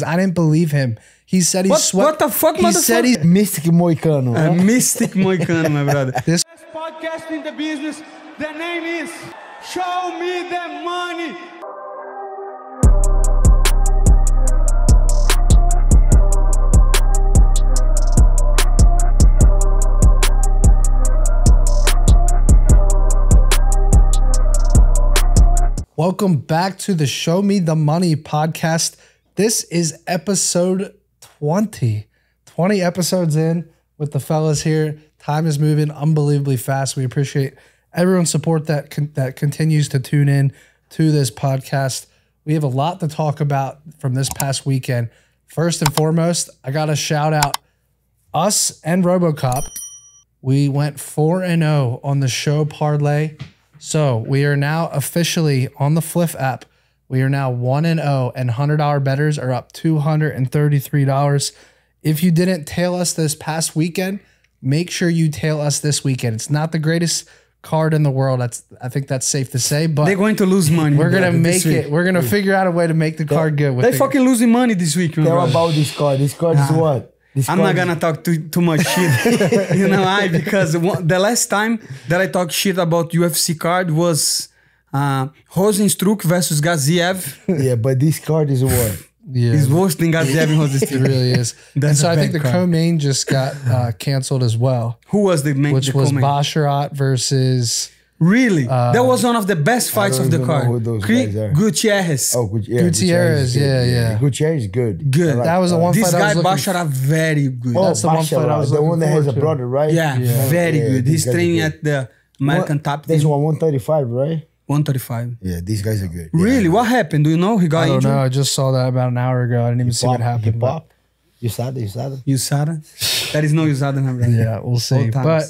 because I didn't believe him. He said he what, What the fuck, He said he's Mystic Moicano. A Mystic Moicano, my brother. This Best podcast in the business. The name is Show Me the Money. Welcome back to the Show Me the Money podcast. This is episode 20. 20 episodes in with the fellas here. Time is moving unbelievably fast. We appreciate everyone's support that con that continues to tune in to this podcast. We have a lot to talk about from this past weekend. First and foremost, I got to shout out us and RoboCop. We went 4 and 0 on the show parlay. So, we are now officially on the Fliff app we are now 1 and 0 and $100 betters are up $233. If you didn't tail us this past weekend, make sure you tail us this weekend. It's not the greatest card in the world. That's I think that's safe to say. But they're going to lose money. We're gonna make it. We're gonna yeah. figure out a way to make the card good. They're fucking losing money this week. Tell brother. about this card. This card nah. is what. I'm not gonna talk too, too much shit, you know why? Because one, the last time that I talked shit about UFC card was uh, Rosenstruck versus Gaziev. yeah, but this card is what? Yeah. it's worse than Gaziev and Rosenstruck. It really is. and so I think the co-main just got uh, canceled as well. Who was the main? Which the was Basharat versus. Really? Uh, that was one of the best fights of the card. Gutierrez. Oh, Gu yeah, Gutierrez. Gutierrez, yeah, yeah. Gutierrez is good. Good. Like, that was the one this fight guy, Basharat, very good. Oh, That's the one fight I was The one that has a brother, right? Yeah, yeah. very yeah, good. He's training good. at the American what, Top This one 135, right? 135. Yeah, these guys are good. Really? Yeah. What happened? Do you know? He got I don't injured? know. I just saw that about an hour ago. I didn't even he see pop, what happened. He popped. You saw Usada. That is no you saw number. yeah, we'll see. But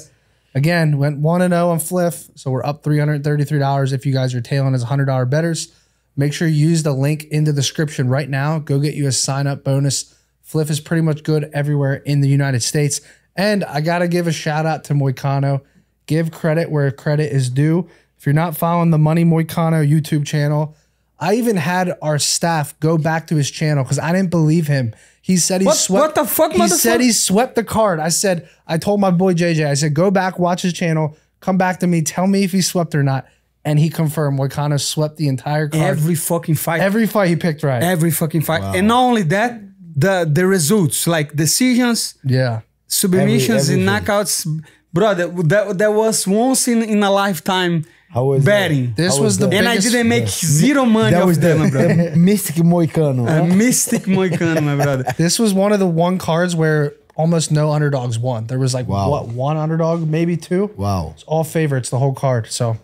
again, went 1 0 on Fliff. So we're up $333. If you guys are tailing as $100 betters, make sure you use the link in the description right now. Go get you a sign up bonus. Fliff is pretty much good everywhere in the United States. And I got to give a shout out to Moicano. Give credit where credit is due. If you're not following the Money Moicano YouTube channel, I even had our staff go back to his channel because I didn't believe him. He said he what, swept. What the fuck? He said he swept the card. I said I told my boy JJ. I said go back, watch his channel, come back to me, tell me if he swept or not. And he confirmed Moicano swept the entire card. Every fucking fight. Every fight he picked right. Every fucking fight. Wow. And not only that, the the results like decisions. Yeah. Submissions every, and knockouts, brother. That that was once in in a lifetime how was betting. This was, was the and I didn't make zero money that was the Mystic Moicano. Mystic Moicano, my brother. This was one of the one cards where almost no underdogs won. There was like wow. what one underdog, maybe two. Wow, it's all favorites the whole card. So,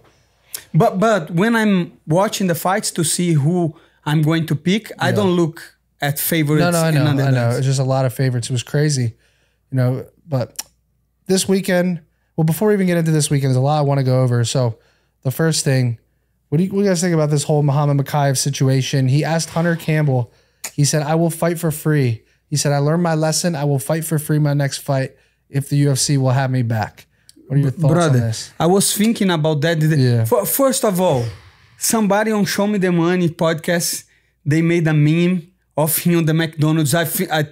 but but when I'm watching the fights to see who I'm going to pick, yeah. I don't look at favorites. No, no, I know, I know. It's just a lot of favorites. It was crazy, you know. But this weekend, well, before we even get into this weekend, there's a lot I want to go over. So the first thing, what do, you, what do you guys think about this whole Muhammad Makayev situation? He asked Hunter Campbell, he said, I will fight for free. He said, I learned my lesson. I will fight for free my next fight if the UFC will have me back. What are your thoughts Brother, on this? I was thinking about that. Yeah. First of all, somebody on Show Me the Money podcast, they made a meme of him on the McDonald's. I, I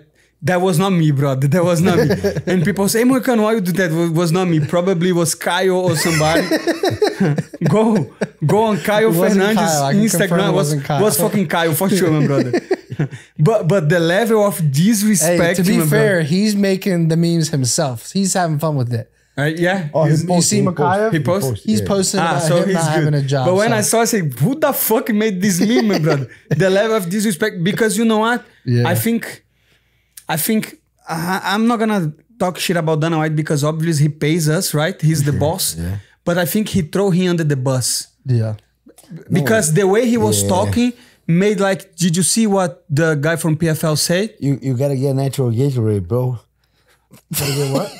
that was not me, bro. That was not me. and people say, hey, Moicano, why you do that? It was not me. Probably was Kyle or somebody. go, go on Kyle, Fernandes Instagram. Was, was fucking Kyle for sure, my brother. but but the level of disrespect. Hey, to be fair, brother. he's making the memes himself. He's having fun with it. Uh, yeah. Oh, he's, you see Makayev? He posts. He's yeah. posting ah, so he's not having a job. But when so. I saw, I said, "Who the fuck made this meme, brother?" the level of disrespect. Because you know what? Yeah. I think I think I, am not gonna talk shit about Dana White because obviously he pays us, right? He's the boss. Yeah. But I think he threw him under the bus. Yeah. Because no. the way he was yeah. talking made like, did you see what the guy from PFL said? You you gotta get natural Gatorade, bro. what?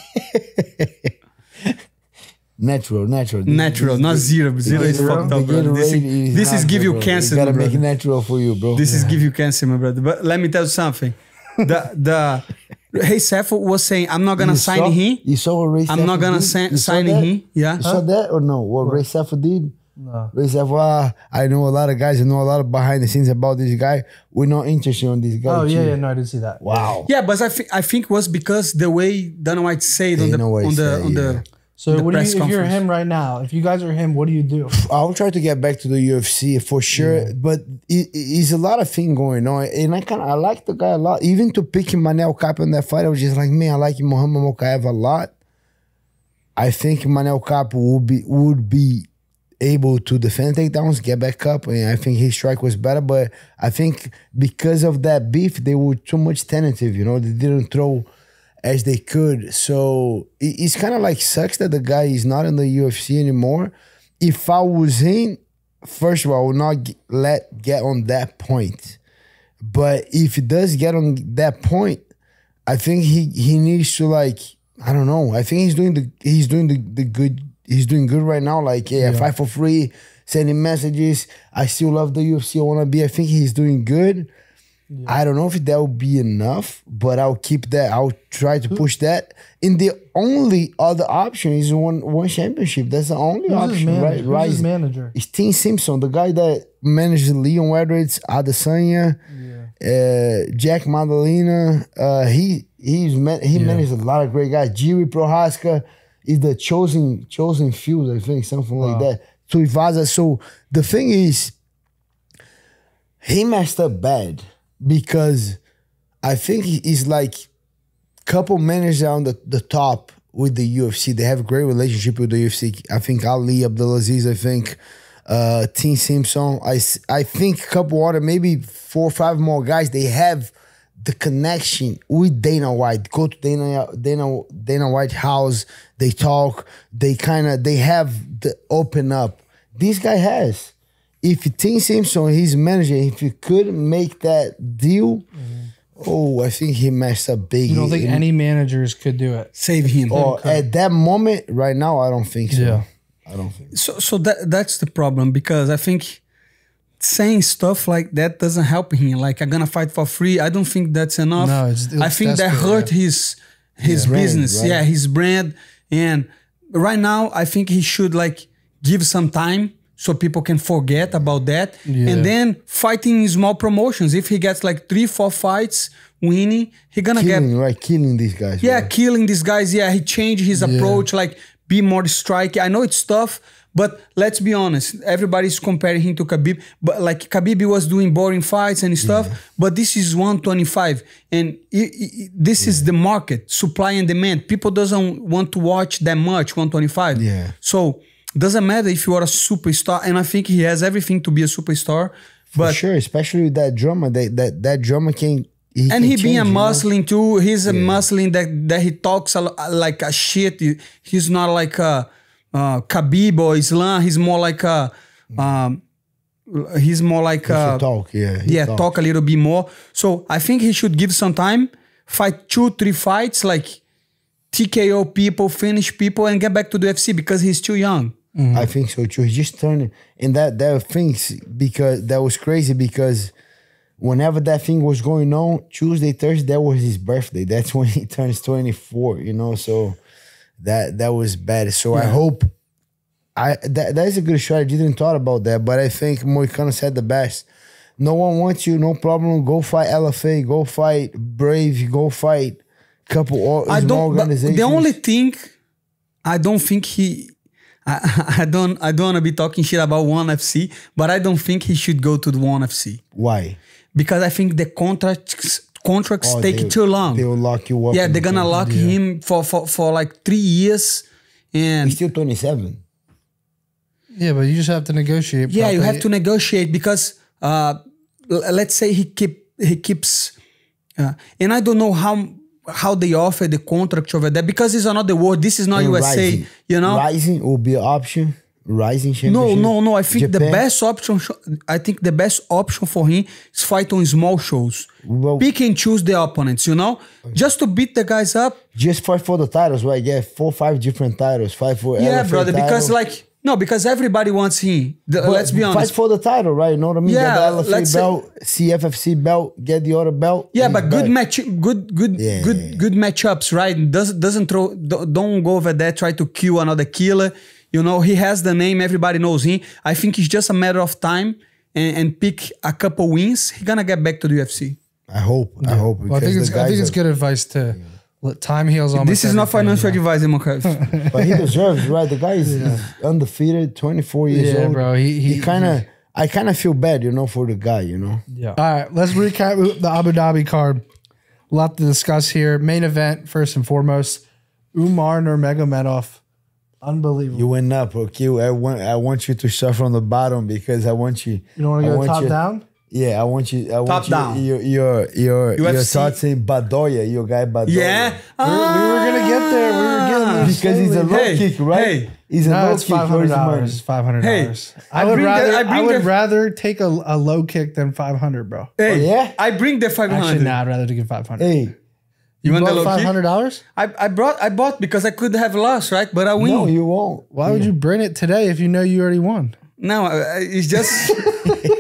natural, natural. Natural, this, not zero. Zero is fucked up, bro. This, is, this is give you bro. cancer, you gotta bro. make it natural for you, bro. This yeah. is give you cancer, my brother. But let me tell you something the the Hey was saying, I'm not gonna you sign saw, him. You saw what Ray I'm not gonna sa- sign him. Yeah. You huh? saw that or no? What, what? Ray Sefo did? No. Ray I know a lot of guys. I know a lot of behind the scenes about this guy. We're not interested on this guy. Oh yeah, yeah, no, I didn't see that. Wow. Yeah, but I, think I think was because the way Dana White said on the on the, on the yeah. So what do you, if you're him right now, if you guys are him, what do you do? I'll try to get back to the UFC for sure, yeah. but it, it's a lot of thing going on, and I kind of I like the guy a lot. Even to picking Manel Cap in that fight, I was just like, man, I like Muhammad Mokaev a lot. I think Manel Cap would be would be able to defend takedowns, get back up, and I think his strike was better. But I think because of that beef, they were too much tentative. You know, they didn't throw as they could. So it's kind of like sucks that the guy is not in the UFC anymore. If I was in, first of all, I would not let get on that point. But if he does get on that point, I think he he needs to like I don't know. I think he's doing the he's doing the, the good he's doing good right now. Like yeah, yeah. fight for free, sending messages. I still love the UFC. I wanna be. I think he's doing good. Yeah. I don't know if that will be enough, but I'll keep that. I'll try to push that. And the only other option is one one championship. That's the only Who's option, manager? right? right. His manager. It's Tim Simpson, the guy that managed Leon Edwards, Adesanya, yeah. uh, Jack Madalena. Uh, he he's man, he yeah. managed a lot of great guys. Jiri Prohaska is the chosen chosen field, I think, something wow. like that. Tuivasa. So the thing is, he messed up bad because I think it's like couple managers on the, the top with the UFC. They have a great relationship with the UFC. I think Ali Abdulaziz, I think uh Team Simpson. I, I think couple other, maybe four or five more guys, they have the connection with Dana White. Go to Dana Dana Dana White house, they talk, they kind of they have the open up. This guy has if Tim Simpson, his manager, if he could make that deal, mm-hmm. oh, I think he messed up big. You don't think any managers could do it? Save him. Or at that moment, right now, I don't think so. Yeah. I don't think so. So, so that that's the problem because I think saying stuff like that doesn't help him. Like I'm gonna fight for free. I don't think that's enough. No, it's, it's I think that hurt yeah. his his yeah, business. Brand, right? Yeah, his brand. And right now, I think he should like give some time so people can forget about that. Yeah. And then fighting small promotions. If he gets like three, four fights winning, he gonna killing, get right killing these guys. Yeah, right. killing these guys. Yeah, he changed his yeah. approach. Like be more striking. I know it's tough, but let's be honest. Everybody's comparing him to Khabib, but like Khabib was doing boring fights and stuff. Yeah. But this is 125, and it, it, this yeah. is the market, supply and demand. People doesn't want to watch that much 125. Yeah. So doesn't matter if you are a superstar, and I think he has everything to be a superstar. For sure, especially with that drama, that that that drama can. He and he being a Muslim know? too. He's a yeah. Muslim that that he talks a, uh, like a shit. He's not like a, uh, Khabib or Islam. He's more like a. Um, he's more like a, talk, yeah, yeah, talks. talk a little bit more. So I think he should give some time, fight two, three fights, like TKO people, finish people, and get back to the UFC because he's too young. Mm-hmm. I think so too. He just turned, and that that things because that was crazy because whenever that thing was going on, Tuesday, Thursday, that was his birthday. That's when he turns twenty four. You know, so that that was bad. So yeah. I hope I that that is a good shot. I didn't thought about that, but I think Moicano said the best. No one wants you, no problem. Go fight LFA, go fight Brave, go fight couple or I don't, organizations. The only thing I don't think he I, I don't I don't wanna be talking shit about ONE FC, but I don't think he should go to the ONE FC. Why? Because I think the contracts contracts oh, take they, too long. They'll lock you up. Yeah, they're gonna lock him for, for for like three years. And he's still 27. Yeah, but you just have to negotiate. Yeah, you have to negotiate because uh, let's say he keep he keeps, uh, and I don't know how how they offer the contract over there because it's another world. This is not and USA, rising. you know. Rising will be option. Rising championship. No, no, no. I think Japan. the best option. I think the best option for him is fight on small shows. Well, Pick and choose the opponents. You know, just to beat the guys up. Just fight for the titles, right? Yeah, four, five different titles. Fight for yeah, brother. Because like no, because everybody wants him. The, let's be honest. Fight for the title, right? You know what I mean? Yeah, the LFA belt, say, CFFC belt, get the other belt. Yeah, but good back. match, good, good, yeah. good, good matchups, right? Doesn't doesn't throw. Don't go over there. Try to kill another killer. You know he has the name. Everybody knows him. I think it's just a matter of time and, and pick a couple wins. He's gonna get back to the UFC. I hope. Yeah. I hope. Well, I think it's, I think it's good advice to. Yeah Look, time heals all. This is not financial advice, Mokav. but he deserves right. The guy is yeah. undefeated, twenty four years yeah, old. bro. He he, he kind of. I kind of feel bad, you know, for the guy, you know. Yeah. All right, let's recap the Abu Dhabi card. A lot to discuss here. Main event first and foremost. Umar Nurmagomedov. Unbelievable. You went up, okay? I want I want you to suffer on the bottom because I want you. You don't want to go top you, down. Yeah, I want you. I Top want you, Your your your, UFC. your thoughts in Badoya, your guy Badoya. Yeah, ah. we were gonna get there. We were getting there because he's a low hey, kick, right? Hey. He's a no, low it's kick. for dollars. Five hundred dollars. Hey, I, would rather. The, I, I, would rather take a, a low kick than five hundred, bro. Hey, oh, yeah. I bring the five hundred. Actually, nah, I'd rather take five hundred. Hey. You, you want five hundred dollars? I, I brought I bought because I could have lost, right? But I win. No, you won't. Why yeah. would you bring it today if you know you already won? No, it's just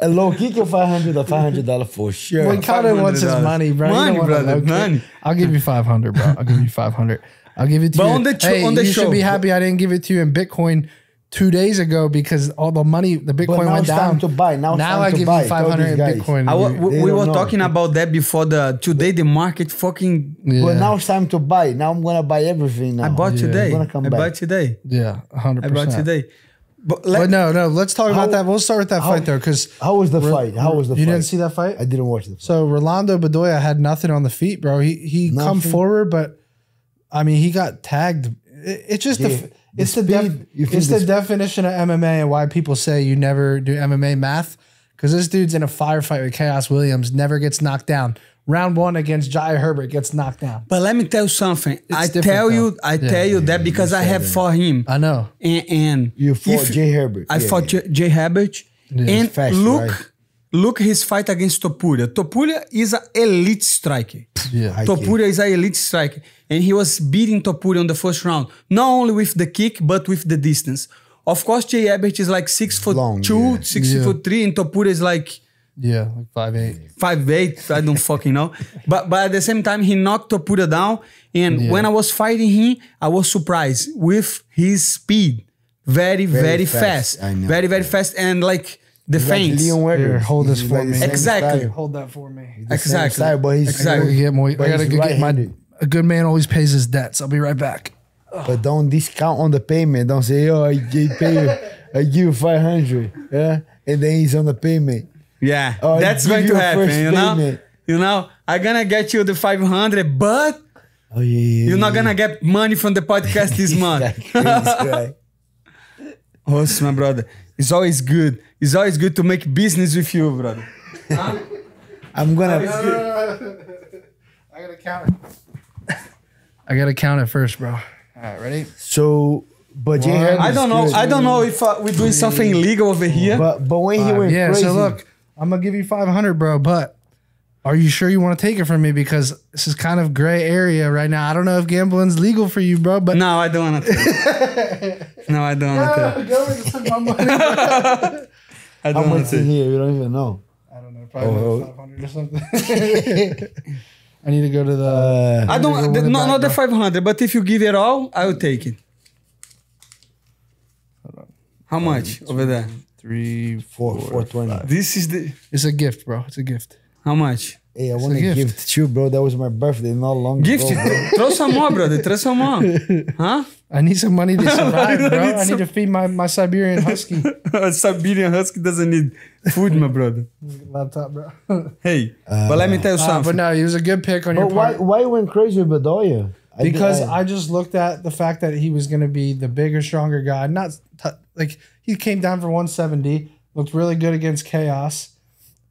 a low kick or five hundred or five hundred dollar for sure. Well, Ricardo wants his money, bro. Money, brother. Money. I'll give you five hundred, bro. I'll give you five hundred. I'll give it to but you. On the hey, on the you show, should be happy I didn't give it to you in Bitcoin two days ago because all the money, the Bitcoin went down. to buy now. Now I give buy. you 500 Bitcoin. I, we, we were know. talking about that before the today. The market fucking. Yeah. Well, now it's time to buy. Now I'm gonna buy everything. Now. I bought yeah. today. I'm gonna come I back. bought today. Yeah, 100. I bought today. But, let, but no, no. Let's talk how, about that. We'll start with that how, fight though, because how was the fight? How was the? You fight? didn't see that fight? I didn't watch the. Fight. So Rolando Bedoya had nothing on the feet, bro. He he nothing. come forward, but I mean he got tagged. It, it's just yeah. the, it's the, the def, it's the, the definition of MMA and why people say you never do MMA math because this dude's in a firefight with Chaos Williams, never gets knocked down round one against Jai Herbert gets knocked down. But let me tell you something. It's I tell though. you, I yeah, tell you yeah, that because I have fought him. I know. And, and you fought Jay Herbert. I yeah, fought yeah. Jay Herbert. and fast, look, right? look his fight against Topuria. Topuria is an elite striker. Yeah, Topuria is an elite striker, and he was beating Topuria on the first round, not only with the kick but with the distance. Of course, Jay Herbert is like six foot Long, two, six foot three, and Topuria is like yeah, like five eight. Five eight. I don't fucking know. But but at the same time, he knocked Topura down, and yeah. when I was fighting him, I was surprised with his speed, very very, very fast, fast. very very fast, and like the he's feints. Like Leon Weber, yeah. hold this he's for like me. Exactly, hold that for me. Exactly. Style, but he's exactly. Get more, but I gotta get right my. A good man always pays his debts. I'll be right back. But don't discount on the payment. Don't say, "Oh, I pay you, I give you 500. Yeah, and then he's on the payment. Yeah, oh, that's going to happen. You know, payment. you know, I'm gonna get you the 500, but oh, yeah, yeah, you're not yeah. gonna get money from the podcast this month. awesome, my brother. It's always good. It's always good to make business with you, brother. Huh? I'm gonna. I gotta count it. I gotta count it first, bro. All right, ready? So but I don't know. Good. I don't know if uh, we're doing something illegal over here. But but when he went yeah, crazy, so look, I'm gonna give you 500, bro, but are you sure you want to take it from me? Because this is kind of gray area right now. I don't know if gambling's legal for you, bro. But no, I don't want to. no, I don't want to. I don't want to. Here, You don't even know. I don't know. Probably oh, like 500 or something. I need to go to the. Uh, I don't. The, not, not the 500, but if you give it all, I will take it. How much over there? three, four, four twenty. This is the. It's a gift, bro. It's a gift. How much? Hey, I it's want a, a gift. gift too, bro. That was my birthday not long gift. ago. Gift? Throw some more, brother. Throw some more. Huh? I need some money to survive, I bro. Need I need to feed my, my Siberian husky. a Siberian husky doesn't need food, my brother. Laptop, bro. hey, uh, but let me uh, tell you ah, something. but no, it was a good pick on but your part. Why, you went crazy with Bedoya? because I, I, I, just looked at the fact that he was going to be the bigger, stronger guy. Not like he came down for 170, looked really good against Chaos.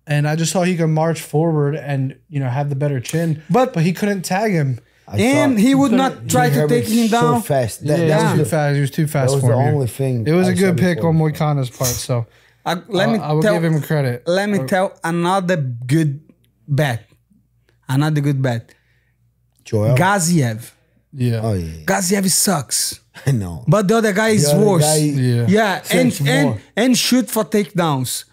And I just saw he could march forward and you know have the better chin, but but he couldn't tag him. I and he would not try to take him so down. fast. That, yeah, that was too fast. He was too fast. That was for the him. only thing. It was I a good pick on Moicano's part. So uh, I, let uh, me. I will tell, give him credit. Let me tell another good bet. Another good bet. Joel Gaziev. Yeah. Oh yeah. Gaziev sucks. I know. But the other guy is other worse. Guy yeah. yeah. And and and shoot for takedowns.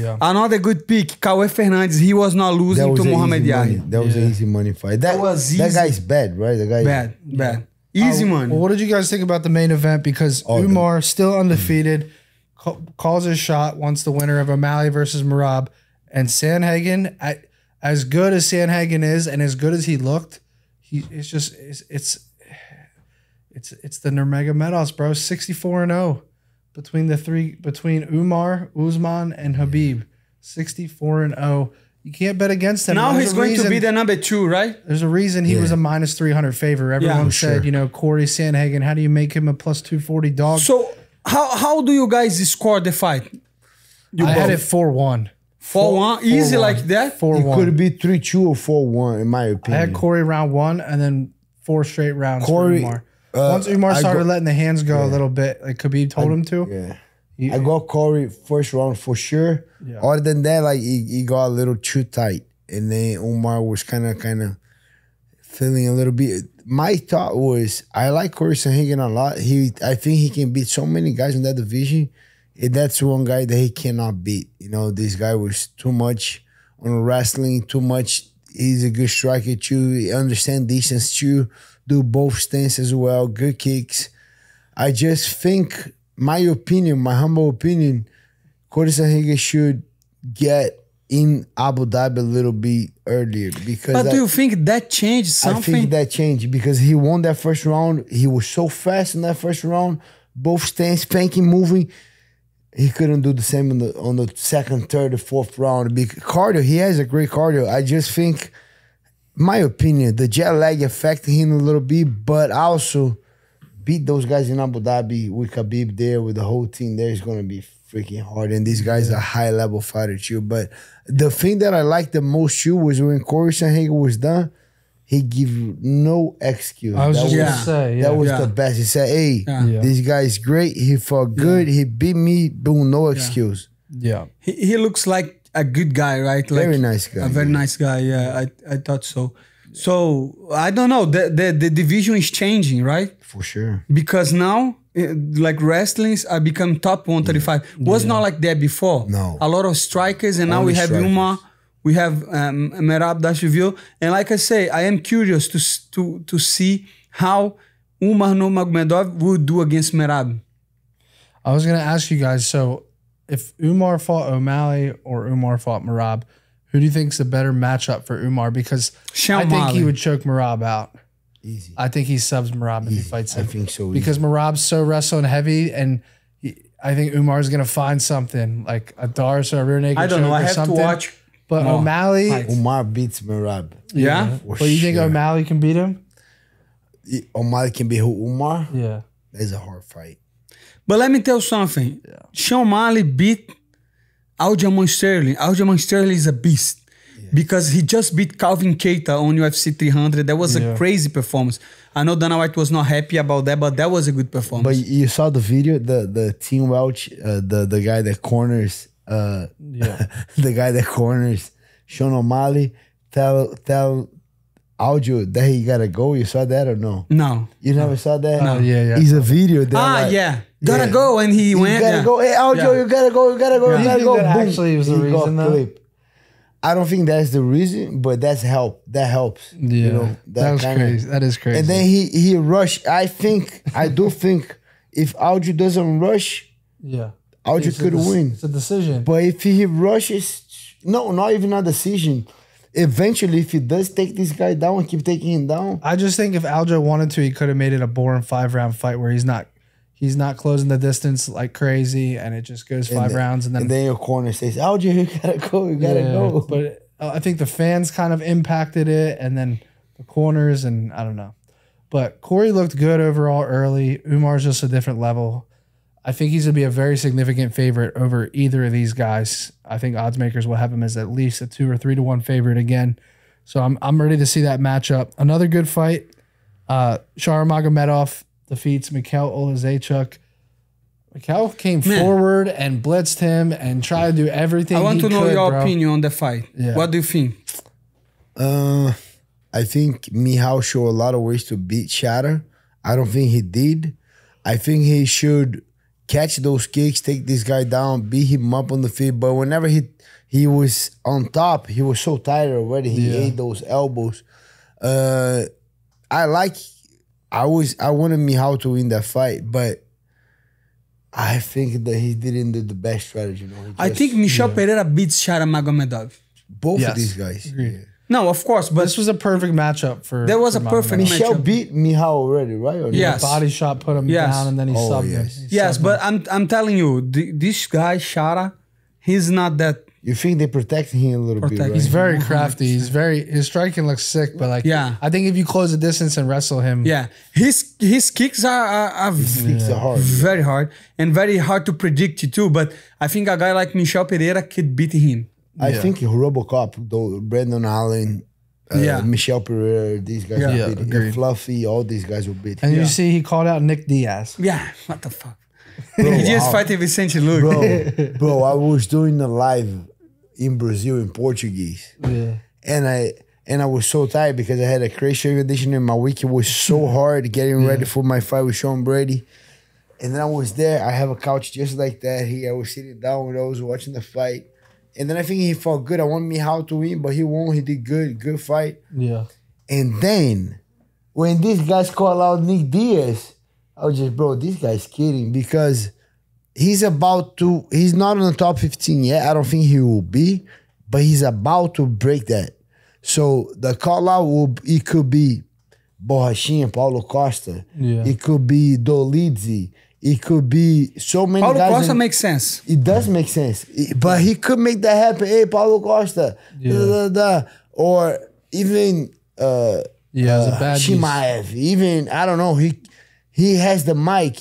Yeah. Another good pick, Cauê Fernandes. He was not losing was to Mohamed Yahya. That was yeah. an easy money fight. That, that was easy. That guy's bad, right? The guy bad, bad. Uh, easy uh, money. Well, what did you guys think about the main event? Because oh, Umar good. still undefeated, mm calls his shot, wants the winner of O'Malley versus Marab, and Sanhagen. as good as Sanhagen is, and as good as he looked, he it's just it's, it's it's it's the Nurmega bro. 64 and 0 between the three between Umar, Uzman, and Habib. 64 and 0. You can't bet against him. Now there's he's going reason, to be the number two, right? There's a reason he yeah. was a minus 300 favor. Everyone yeah, said, sure. you know, Corey Sanhagen. how do you make him a plus 240 dog? So, how, how do you guys score the fight? You I both. had it 4 1. 4 1? Easy four, like that? 4 it 1. It could be 3 2 or 4 1, in my opinion. I had Corey round one and then four straight rounds. Corey, uh, Once Umar started go, letting the hands go yeah. a little bit, like Khabib told I, him to. Yeah. He, I got Corey first round for sure. Yeah. Other than that, like he, he got a little too tight, and then Umar was kind of kind of feeling a little bit. My thought was I like Corey Sanhagen a lot. He I think he can beat so many guys in that division. And that's one guy that he cannot beat. You know, this guy was too much on wrestling, too much. He's a good striker too. He understands distance too do both stance as well, good kicks. I just think, my opinion, my humble opinion, Cody Sanhagen should get in Abu Dhabi a little bit earlier because. But I, do you think that changed something? I think that changed because he won that first round. He was so fast in that first round, both stance, spanking, moving. He couldn't do the same on the on the second, third, fourth round. Because cardio, he has a great cardio. I just think my opinion, the jet lag affected him a little bit, but also beat those guys in Abu Dhabi with Khabib there, with the whole team there is going to be freaking hard. And these guys yeah. are high level fighters too. But the thing that I liked the most too was when Corey Sanhagen was done, he give no excuse. I was that just was, gonna say yeah. that was yeah. the best. He said, "Hey, this guy's great. He fought good. He beat me. Boom, no excuse." Yeah, he, he looks like a good guy, right? Like, very nice guy. A very yeah. nice guy. Yeah, I, I thought so. So I don't know. The, the the division is changing, right? For sure. Because now, eh, like wrestlings, I become top 135. Yeah. Was yeah. not like that before. No. A lot of strikers, and Only now we have strikers. Uma, we have um, Merab Dashville, and like I say, I am curious to to to see how Umar Nurmagomedov would do against Merab. I was gonna ask you guys. So if Umar fought O'Malley or Umar fought Marab, who do you think is a better matchup for Umar? Because I think he would choke Marab out. Easy. I think he subs Marab if he fights him. I think so. Because Marab's so wrestling heavy, and I think Umar's gonna find something like a Dars or a rear naked. I don't know. I have something. to watch. But O'Malley, Umar beats Marab. Yeah. But you think O'Malley can beat him? O'Malley can beat who? Umar. Yeah. That's a hard fight. But let me tell you something. Yeah. Sean Malley beat Aljamain Sterling. Aljamain Sterling is a beast yes. because he just beat Calvin Keita on UFC 300. That was yeah. a crazy performance. I know Dana White was not happy about that, but that was a good performance. But you saw the video, the the Team Welch, uh, the the guy that corners, uh, yeah. the guy that corners Sean O'Malley tell tell audio that he gotta go. You saw that or no? No. You never no. saw that? No, yeah, yeah. It's a video that ah, like, yeah. Gotta yeah. go, and he you went. Gotta yeah. go, hey Aljo, yeah. you gotta go, you gotta go, you gotta go. actually was the reason I don't think that's the reason, but that's help. That helps. Yeah, you know, that, that crazy. Of, that is crazy. And then he he rushed. I think I do think if Aljo doesn't rush, yeah, Aljo could win. It's a decision. But if he rushes, no, not even a decision eventually, if he does take this guy down, keep taking him down. I just think if Aljo wanted to, he could have made it a boring five round fight where he's not he's not closing the distance like crazy, and it just goes five and then, rounds, and then and then your corner says, "Algie, oh, you gotta go, you gotta yeah, go." But uh, I think the fans kind of impacted it, and then the corners, and I don't know. But Corey looked good overall early. Umar's just a different level. I think he's gonna be a very significant favorite over either of these guys. I think oddsmakers will have him as at least a two or three to one favorite again. So I'm I'm ready to see that matchup. Another good fight. Uh Shara Magomedov defeats Mikhail Olazechuk. Mikhail came Man. forward and blitzed him and tried to do everything. I want to know could, your bro. opinion on the fight. Yeah. What do you think? Uh, I think Mihal showed a lot of ways to beat Shatter. I don't think he did. I think he should catch those kicks, take this guy down, beat him up on the feet. But whenever he he was on top, he was so tired already. He yeah. ate those elbows. Uh, I like I was I wanted Mihal to win that fight, but I think that he didn't do the best strategy. I think Michel yeah. Pereira beats Shara Magomedov. Both yes. of these guys. Yeah. No, of course, but this was a perfect matchup for. There was for a perfect. Magomedov. Michel beat Mihal already, right? Or yes. No? Body shot put him yes. down, and then he oh, subbed yes. him. He yes, subbed but him. I'm I'm telling you, this guy Shara, he's not that you think they're protecting him a little Protect. bit, right? He's very crafty. He's very his striking looks sick, but like yeah, I think if you close the distance and wrestle him, yeah, his his kicks are are, are his kicks are hard, very yeah. hard and very hard to predict too. But I think a guy like Michel Pereira could beat him. I yeah. think RoboCop, though Brandon Allen, uh, yeah. Michel Pereira, these guys yeah. will beat him. Fluffy, all these guys will beat him. And you see he called out Nick Diaz. Yeah, what the fuck? Bro, he just fighting Vicente Luke. Bro, bro, I was doing a live in Brazil in Portuguese. Yeah. And I and I was so tired because I had a crazy condition in my week it was so hard getting yeah. ready for my fight with Sean Brady. And then I was there. I have a couch just like that. He I was sitting down when I was watching the fight. And then I think he fought good. I want me how to win, but he won. He did good. Good fight. Yeah. And then when these guys call out Nick Diaz, I was just, bro, this guy's kidding because he's about to, he's not on the top 15 yet. I don't think he will be, but he's about to break that. So the call out will, it could be Borrachinha, Paulo Costa. Yeah. It could be Dolizzi. It could be so many Paulo guys. Paulo Costa makes sense. It does make sense. It, but he could make that happen. Hey, Paulo Costa. Yeah. Da, da, da. Or even uh, yeah, uh, Shimaev. Even, I don't know. He he has the mic.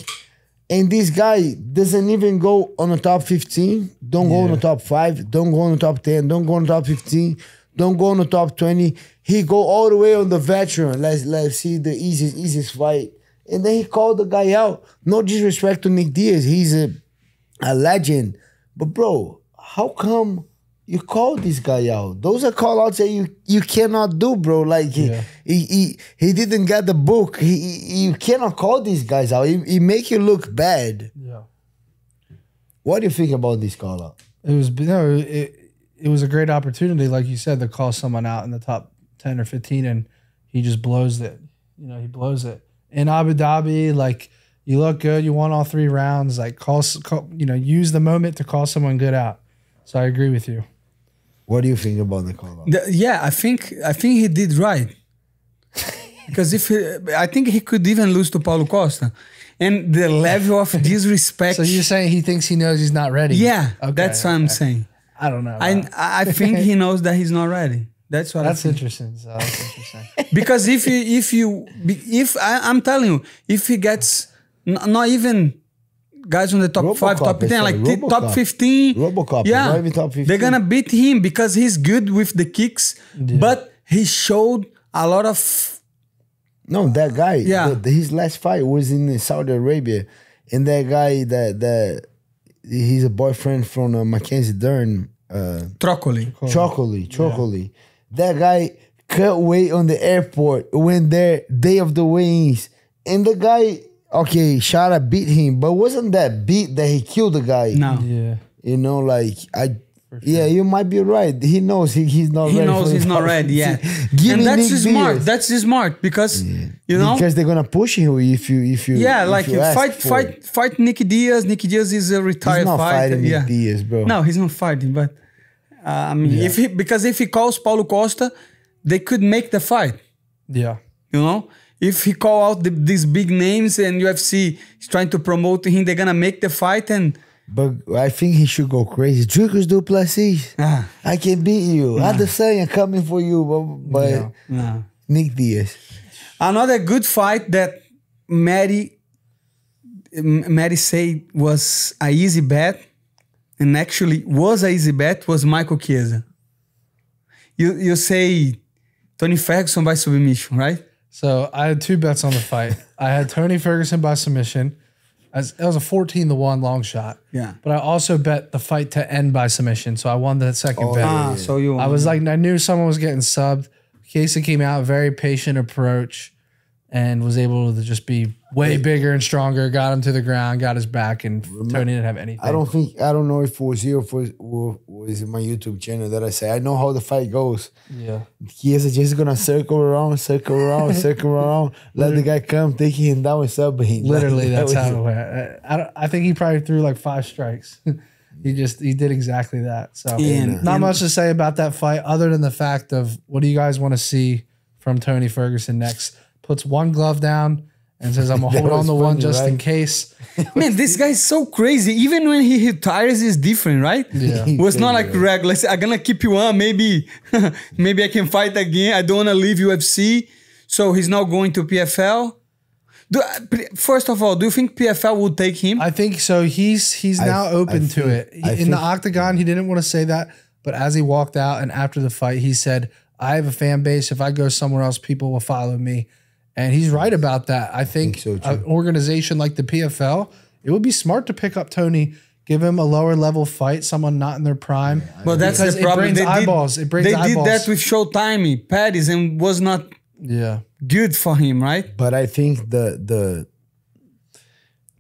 And this guy doesn't even go on the top 15, don't yeah. go on the top 5, don't go on the top 10, don't go on the top 15, don't go on the top 20. He go all the way on the veteran. Let's let's see the easiest, easiest fight. And then he called the guy out. No disrespect to Nick Diaz. He's a, a legend. But bro, how come you call this guy out. Those are call outs that you you cannot do, bro. Like he yeah. he, he, he didn't get the book. He, he, you cannot call these guys out. It he make you look bad. Yeah. What do you think about this call out? It was you no, know, it it was a great opportunity, like you said, to call someone out in the top ten or fifteen, and he just blows it. You know, he blows it in Abu Dhabi. Like you look good, you won all three rounds. Like call, call you know, use the moment to call someone good out. So I agree with you. What do you think about Nicola? The, yeah, I think I think he did right. because if he, I think he could even lose to Paulo Costa, and the level of disrespect. so you're saying he thinks he knows he's not ready? Yeah, okay, that's what I'm saying. I don't know. I I think he knows that he's not ready. That's what. That's interesting. So that's interesting. because if you if you if I, I'm telling you, if he gets not even guys in the top Robocop, five, top ten, like Robocop. top fifteen. Robocop, yeah, top 15. they're gonna beat him because he's good with the kicks, yeah. but he showed a lot of. No, that guy. Yeah, the, his last fight was in Saudi Arabia, and that guy that that he's a boyfriend from uh, Mackenzie Dern. Uh, Trocoli. Trocoli. Trocoli. Yeah. That guy cut weight on the airport, went there day of the weigh-ins, and the guy okay, Shara beat him, but wasn't that beat that he killed the guy? No. Yeah. You know, like I Sure. Yeah, you might be right. He knows he, he's not he ready. He knows he's not ready. Yeah, and that's Nick smart. Beers. That's smart because yeah. you know because they're gonna push you if you if you yeah if like you fight fight it. fight Nicky Diaz. Nicky Diaz is a retired he's not fighter. Fighting yeah. Nick Diaz, bro. No, he's not fighting. But uh, I mean, yeah. if he because if he calls Paulo Costa, they could make the fight. Yeah, you know if he call out the, these big names and UFC is trying to promote him, they're gonna make the fight and. But I think he should go crazy. Dricus Duplessis, ah. I can beat you. i Adesanya coming for you, but, Nick Diaz. Another good fight that Mary, Mary said was a easy bet, and actually was a easy bet, was Michael Chiesa. You, you say Tony Ferguson by submission, right? So I had two bets on the fight. I had Tony Ferguson by submission. As, that was a 14 to 1 long shot. Yeah. But I also bet the fight to end by submission. So I won the second oh, bet. Ah, so you I was like, I knew someone was getting subbed. Casey came out, very patient approach, and was able to just be way bigger and stronger, got him to the ground, got his back, and Remember, Tony didn't have anything. I don't think I don't know if it was here for was in my YouTube channel that I say I know how the fight goes. Yeah, he is just gonna circle around, circle around, circle around, let the guy come, take him down with something. him. Literally, that's that how it went. I, I, think he probably threw like five strikes. he just he did exactly that. So and, not and, much to say about that fight other than the fact of what do you guys want to see from Tony Ferguson next? Puts one glove down and says, "I'm gonna hold on to funny, one just right? in case." Man, this guy's so crazy. Even when he retires, is different, right? Yeah, was well, not like regular. I'm gonna keep you on. Maybe, maybe I can fight again. I don't wanna leave UFC, so he's not going to PFL. Do, first of all, do you think PFL would take him? I think so. He's he's I, now open I to think, it. He, in the octagon, he didn't want to say that, but as he walked out and after the fight, he said, "I have a fan base. If I go somewhere else, people will follow me." And he's right about that. I think, I think so an organization like the PFL, it would be smart to pick up Tony, give him a lower level fight, someone not in their prime. Yeah, but that's the problem. It brings they eyeballs. Did, it brings they eyeballs. did that with Showtime, Paddy's, and was not yeah good for him, right? But I think the the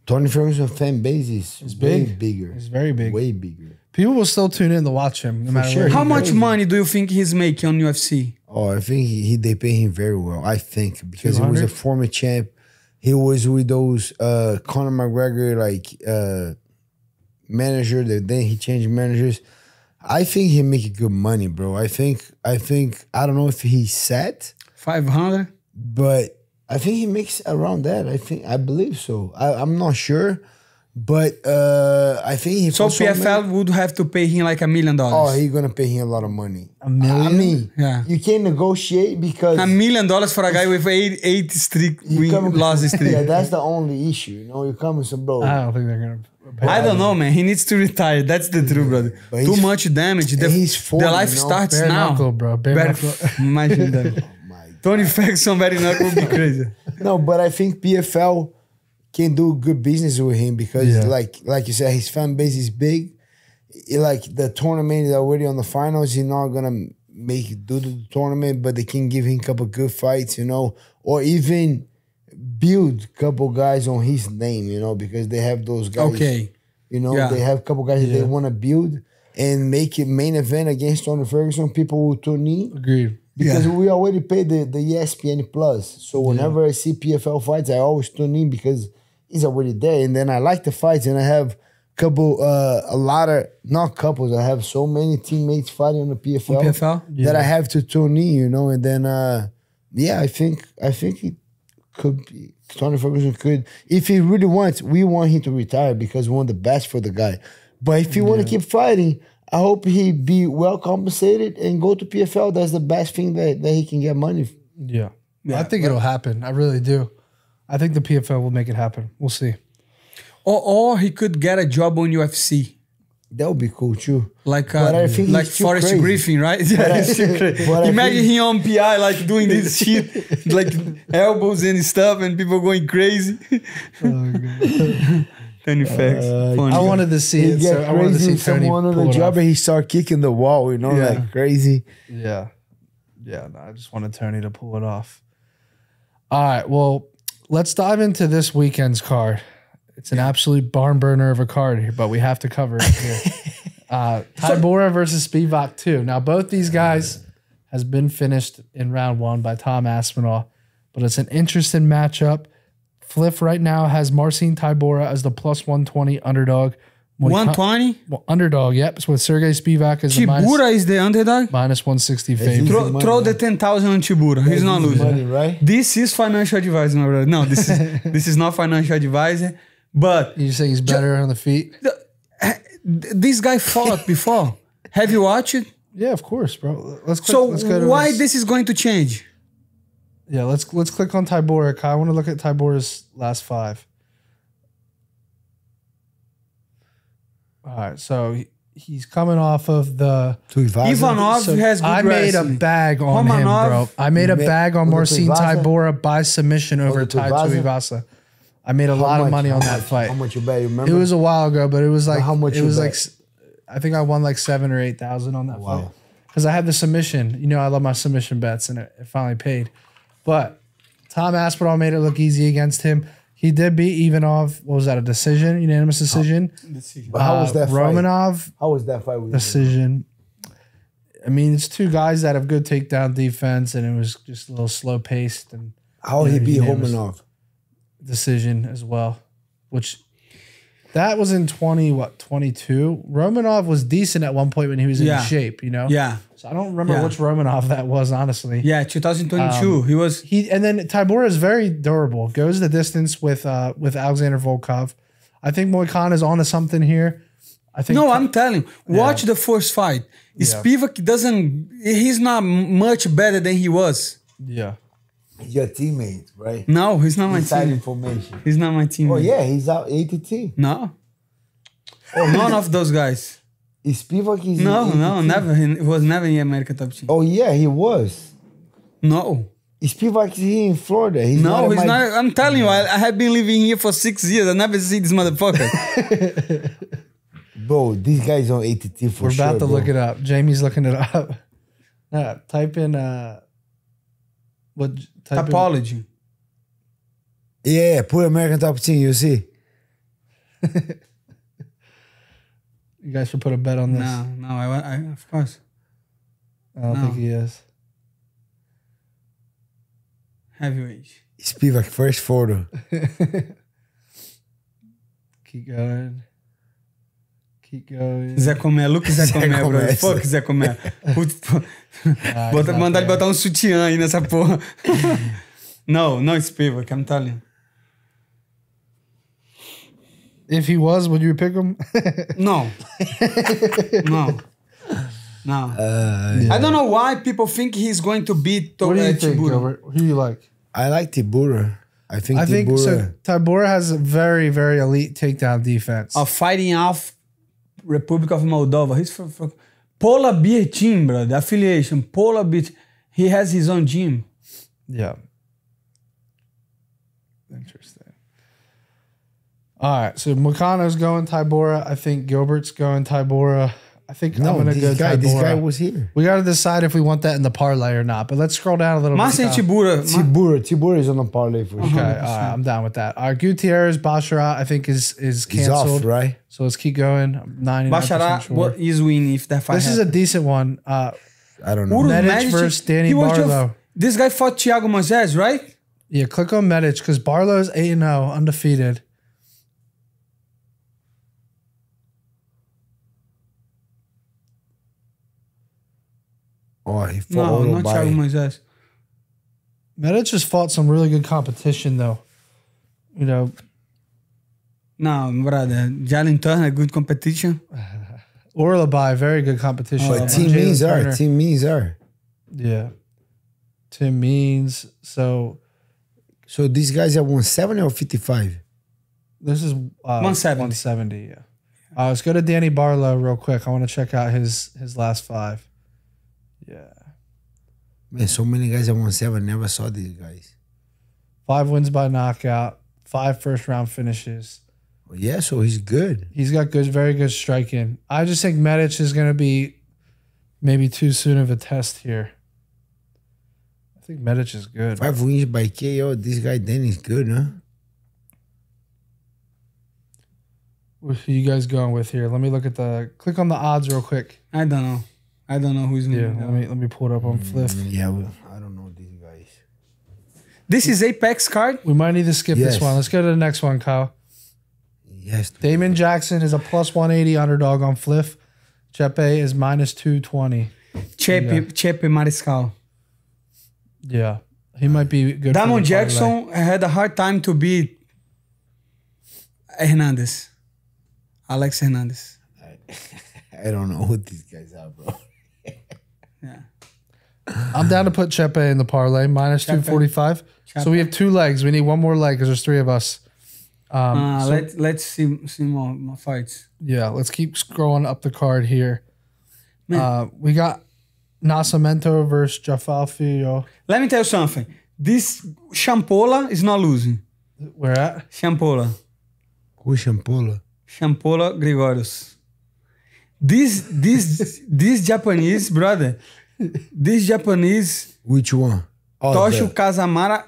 Tony Ferguson fan base is it's big. bigger. It's very big. Way bigger. People will still tune in to watch him, no for matter sure. How much money do you think he's making on UFC? Oh, I think he, they pay him very well. I think because 200? he was a former champ. He was with those uh Conor McGregor like uh manager that then he changed managers. I think he making good money, bro. I think I think I don't know if he set five hundred, but I think he makes around that. I think I believe so. I, I'm not sure. But uh, I think he so PFL many, would have to pay him like a million dollars. Oh, he's gonna pay him a lot of money. A million. I mean, yeah. you can't negotiate because a million dollars for a guy with eight eight streak we streak. Yeah, that's the only issue. You know, you come with some bro. I don't think they're gonna. I don't know, man. He needs to retire. That's the yeah. truth, brother. But Too much damage. The, he's 40, the life you know? starts bare now, knuckle, bro. Bare, bare Imagine that. oh my God. Tony Ferguson bare knuckle would be crazy. no, but I think PFL can do good business with him because yeah. like like you said, his fan base is big. like the tournament is already on the finals. He's not gonna make do the tournament, but they can give him a couple good fights, you know, or even build couple guys on his name, you know, because they have those guys. Okay. You know, yeah. they have couple guys yeah. they want to build and make it main event against Tony Ferguson. People will tune in. Agreed. Because yeah. we already paid the, the ESPN Plus. So whenever I see PFL fights, I always tune in because he's already there. And then I like the fights, and I have couple, uh, a lot of not couples. I have so many teammates fighting on the PFL, PFL? Yeah. that I have to tune in, you know. And then, uh, yeah, I think I think it could be Tony Ferguson could, if he really wants, we want him to retire because we want the best for the guy. But if he yeah. want to keep fighting, I hope he be well compensated and go to PFL. That's the best thing that, that he can get money. Yeah. yeah I think but, it'll happen. I really do. I think the PFL will make it happen. We'll see. Or, or he could get a job on UFC. That would be cool too. Like uh, like Forrest Griffin, right? Yeah, Imagine him on PI like doing this shit, like elbows and stuff, and people going crazy. oh, God. Tony Uh, Funny, I wanted to see it. So I wanted to see someone on the job, and he start kicking the wall. You know, yeah. like crazy. Yeah, yeah. No, I just wanted Tony to pull it off. All right. Well, let's dive into this weekend's card. It's an yeah. absolute barn burner of a card here, but we have to cover it here. uh, Tybora versus Spivak two. Now both these guys has been finished in round one by Tom Aspinall, but it's an interesting matchup. Fliff right now has Marcin Tybora as the plus 120 underdog 120? Well, underdog, yep. It's with Sergey Spivak as Chibura the is the underdog? Minus 160 favorite. Throw, money, throw the 10,000 on Chibura. He's not losing. Money, right? This is financial advisor, my brother. No, this is, this is not financial advisor. But you say he's better on the feet? The, this guy fought before. Have you watched it? Yeah, of course, bro. Let's click, so let's why this. this is going to change? Yeah, let's let's click on Tyboric. I want to look at Tyboric's last five. All right, so he's coming off of the Ivanov so has I made a bag on him, bro. I made a bag on Marcin Tybora by submission over Tai Tuivasa. I made a how lot much, of money on that fight. How much you bet? You remember? It was a while ago, but it was like how much? It was bet? like I think I won like seven or eight thousand on that wow. fight because I had the submission. You know, I love my submission bets, and it, it finally paid. But Tom Aspinall made it look easy against him. He did beat Ivanov. What was that? A decision, unanimous decision. how was uh, that fight? Romanov How was that fight? With decision. I mean, it's two guys that have good takedown defense, and it was just a little slow paced and How you he beat Romanov? decision as well, which that was in 20, what, 22? Romanov was decent at one point when he was yeah. in shape, you know? Yeah. So I don't remember yeah. which Romanov that was, honestly. Yeah, 2022. Um, he was. he And then Tybura is very durable, goes the distance with uh, with Alexander Volkov. I think Moikan is on to something here. I think. No, I'm telling watch yeah. the first fight. Spivak doesn't, he's not much better than he was. Yeah. He's your teammate, right? No, he's not Inside my teammate. information. He's not my teammate. Oh yeah, he's out ATT. No. Oh, none of those guys. Is Spivak is No, no, never. He was never in America top team. Oh yeah, he was. No. Is is here in Florida. He's no, not he's my... not. I'm telling you, I, I, have been living here for six years. I never see this motherfucker. bro, this guy's on ATT for We're sure. We're about to bro. look it up. Jamie's looking it up. Uh, type in. Uh, what topology? Of... Yeah, put American Top team. you'll see. you guys should put a bet on this. No, no, I, I of course. I don't no. think he is. Heavyweight. Spivak, first photo. Keep going. Tico. Zé Comé, Luke Zé, Zé Comé, bro. Fuck Zé Comé. ah, Bota, mandar ele botar um sutiã aí nessa porra. no, no, it's Spivak, I'm telling you. If he was, would you pick him? no. no. No. Uh, yeah. I don't know why people think he's going to beat Tibura. Who do you like? I like Tibura. I think I Tibura. think so. Tibura has a very very elite takedown defense. Of fighting off Republic of Moldova. He's from, from Pola Beer Team, brother. Affiliation. Pola Beer. He has his own gym. Yeah. Interesting. All right. So Makano's going Tybora. I think Gilbert's going Tybora. I think no, I'm gonna this go guy, Tabora. This guy was here. We gotta decide if we want that in the parlay or not. But let's scroll down a little. Mas bit. Tibura. Tibura. Tibura is on the parlay for sure. Okay, I'm down with that. Our Gutierrez Bashara, I think is is canceled. Off, right? So let's keep going. Nine. Bashara, sure. what is win if that fight? This is a decent one. Uh, I don't know. Medic versus Danny Barlow. this guy fought Thiago Moises, right? Yeah, click on Medic because Barlow's eight and zero, oh, undefeated. Oh, he fought no, not by. Thiago Moises. Medic has fought some really good competition, though. You know. No, brother. Jalen Turner, good competition. Orlabai, very good competition. Oh, team Means are. team Means are. Yeah. Tim Means. So. So these guys are 170 or 55? This is uh, 170. 170, yeah. Uh, let's go to Danny Barlow real quick. I want to check out his his last five. Yeah. Man, so many guys at 170 never saw these guys. Five wins by knockout, five first round finishes. Yeah, so he's good. He's got good, very good striking. I just think Medich is going to be maybe too soon of a test here. I think Medich is good. Five wins by KO. This guy Danny's good, huh? Who are you guys going with here? Let me look at the click on the odds real quick. I don't know. I don't know who's. Yeah, let me let me pull it up on mm, Flip. Yeah, we, I don't know these guys. This is Apex card. We might need to skip Yes. this one. Let's go to the next one, Kyle. Yes, Damon Jackson is a plus 180 underdog on Fliff. Chepe is minus 220. Chepe Chepe Mariscal. Yeah. He might be good. Damon Jackson had a hard time to beat Hernandez, Alex Hernandez. I don't know what these guys are, bro. Yeah. I'm down to put Chepe in the parlay minus Chepe. 245. Chepe. So we have two legs. We need one more leg because there's three of us. Um, uh, so let, let's see, see more, more fights. Yeah, let's keep scrolling up the card here. Uh, we got Nascimento versus Jafal Let me tell you something. This Champola is not losing. Where at? Champola. Who's Champola? Champola Gregorius. This this this Japanese brother, this Japanese Which one? Oh, Toshio the- Kazamara,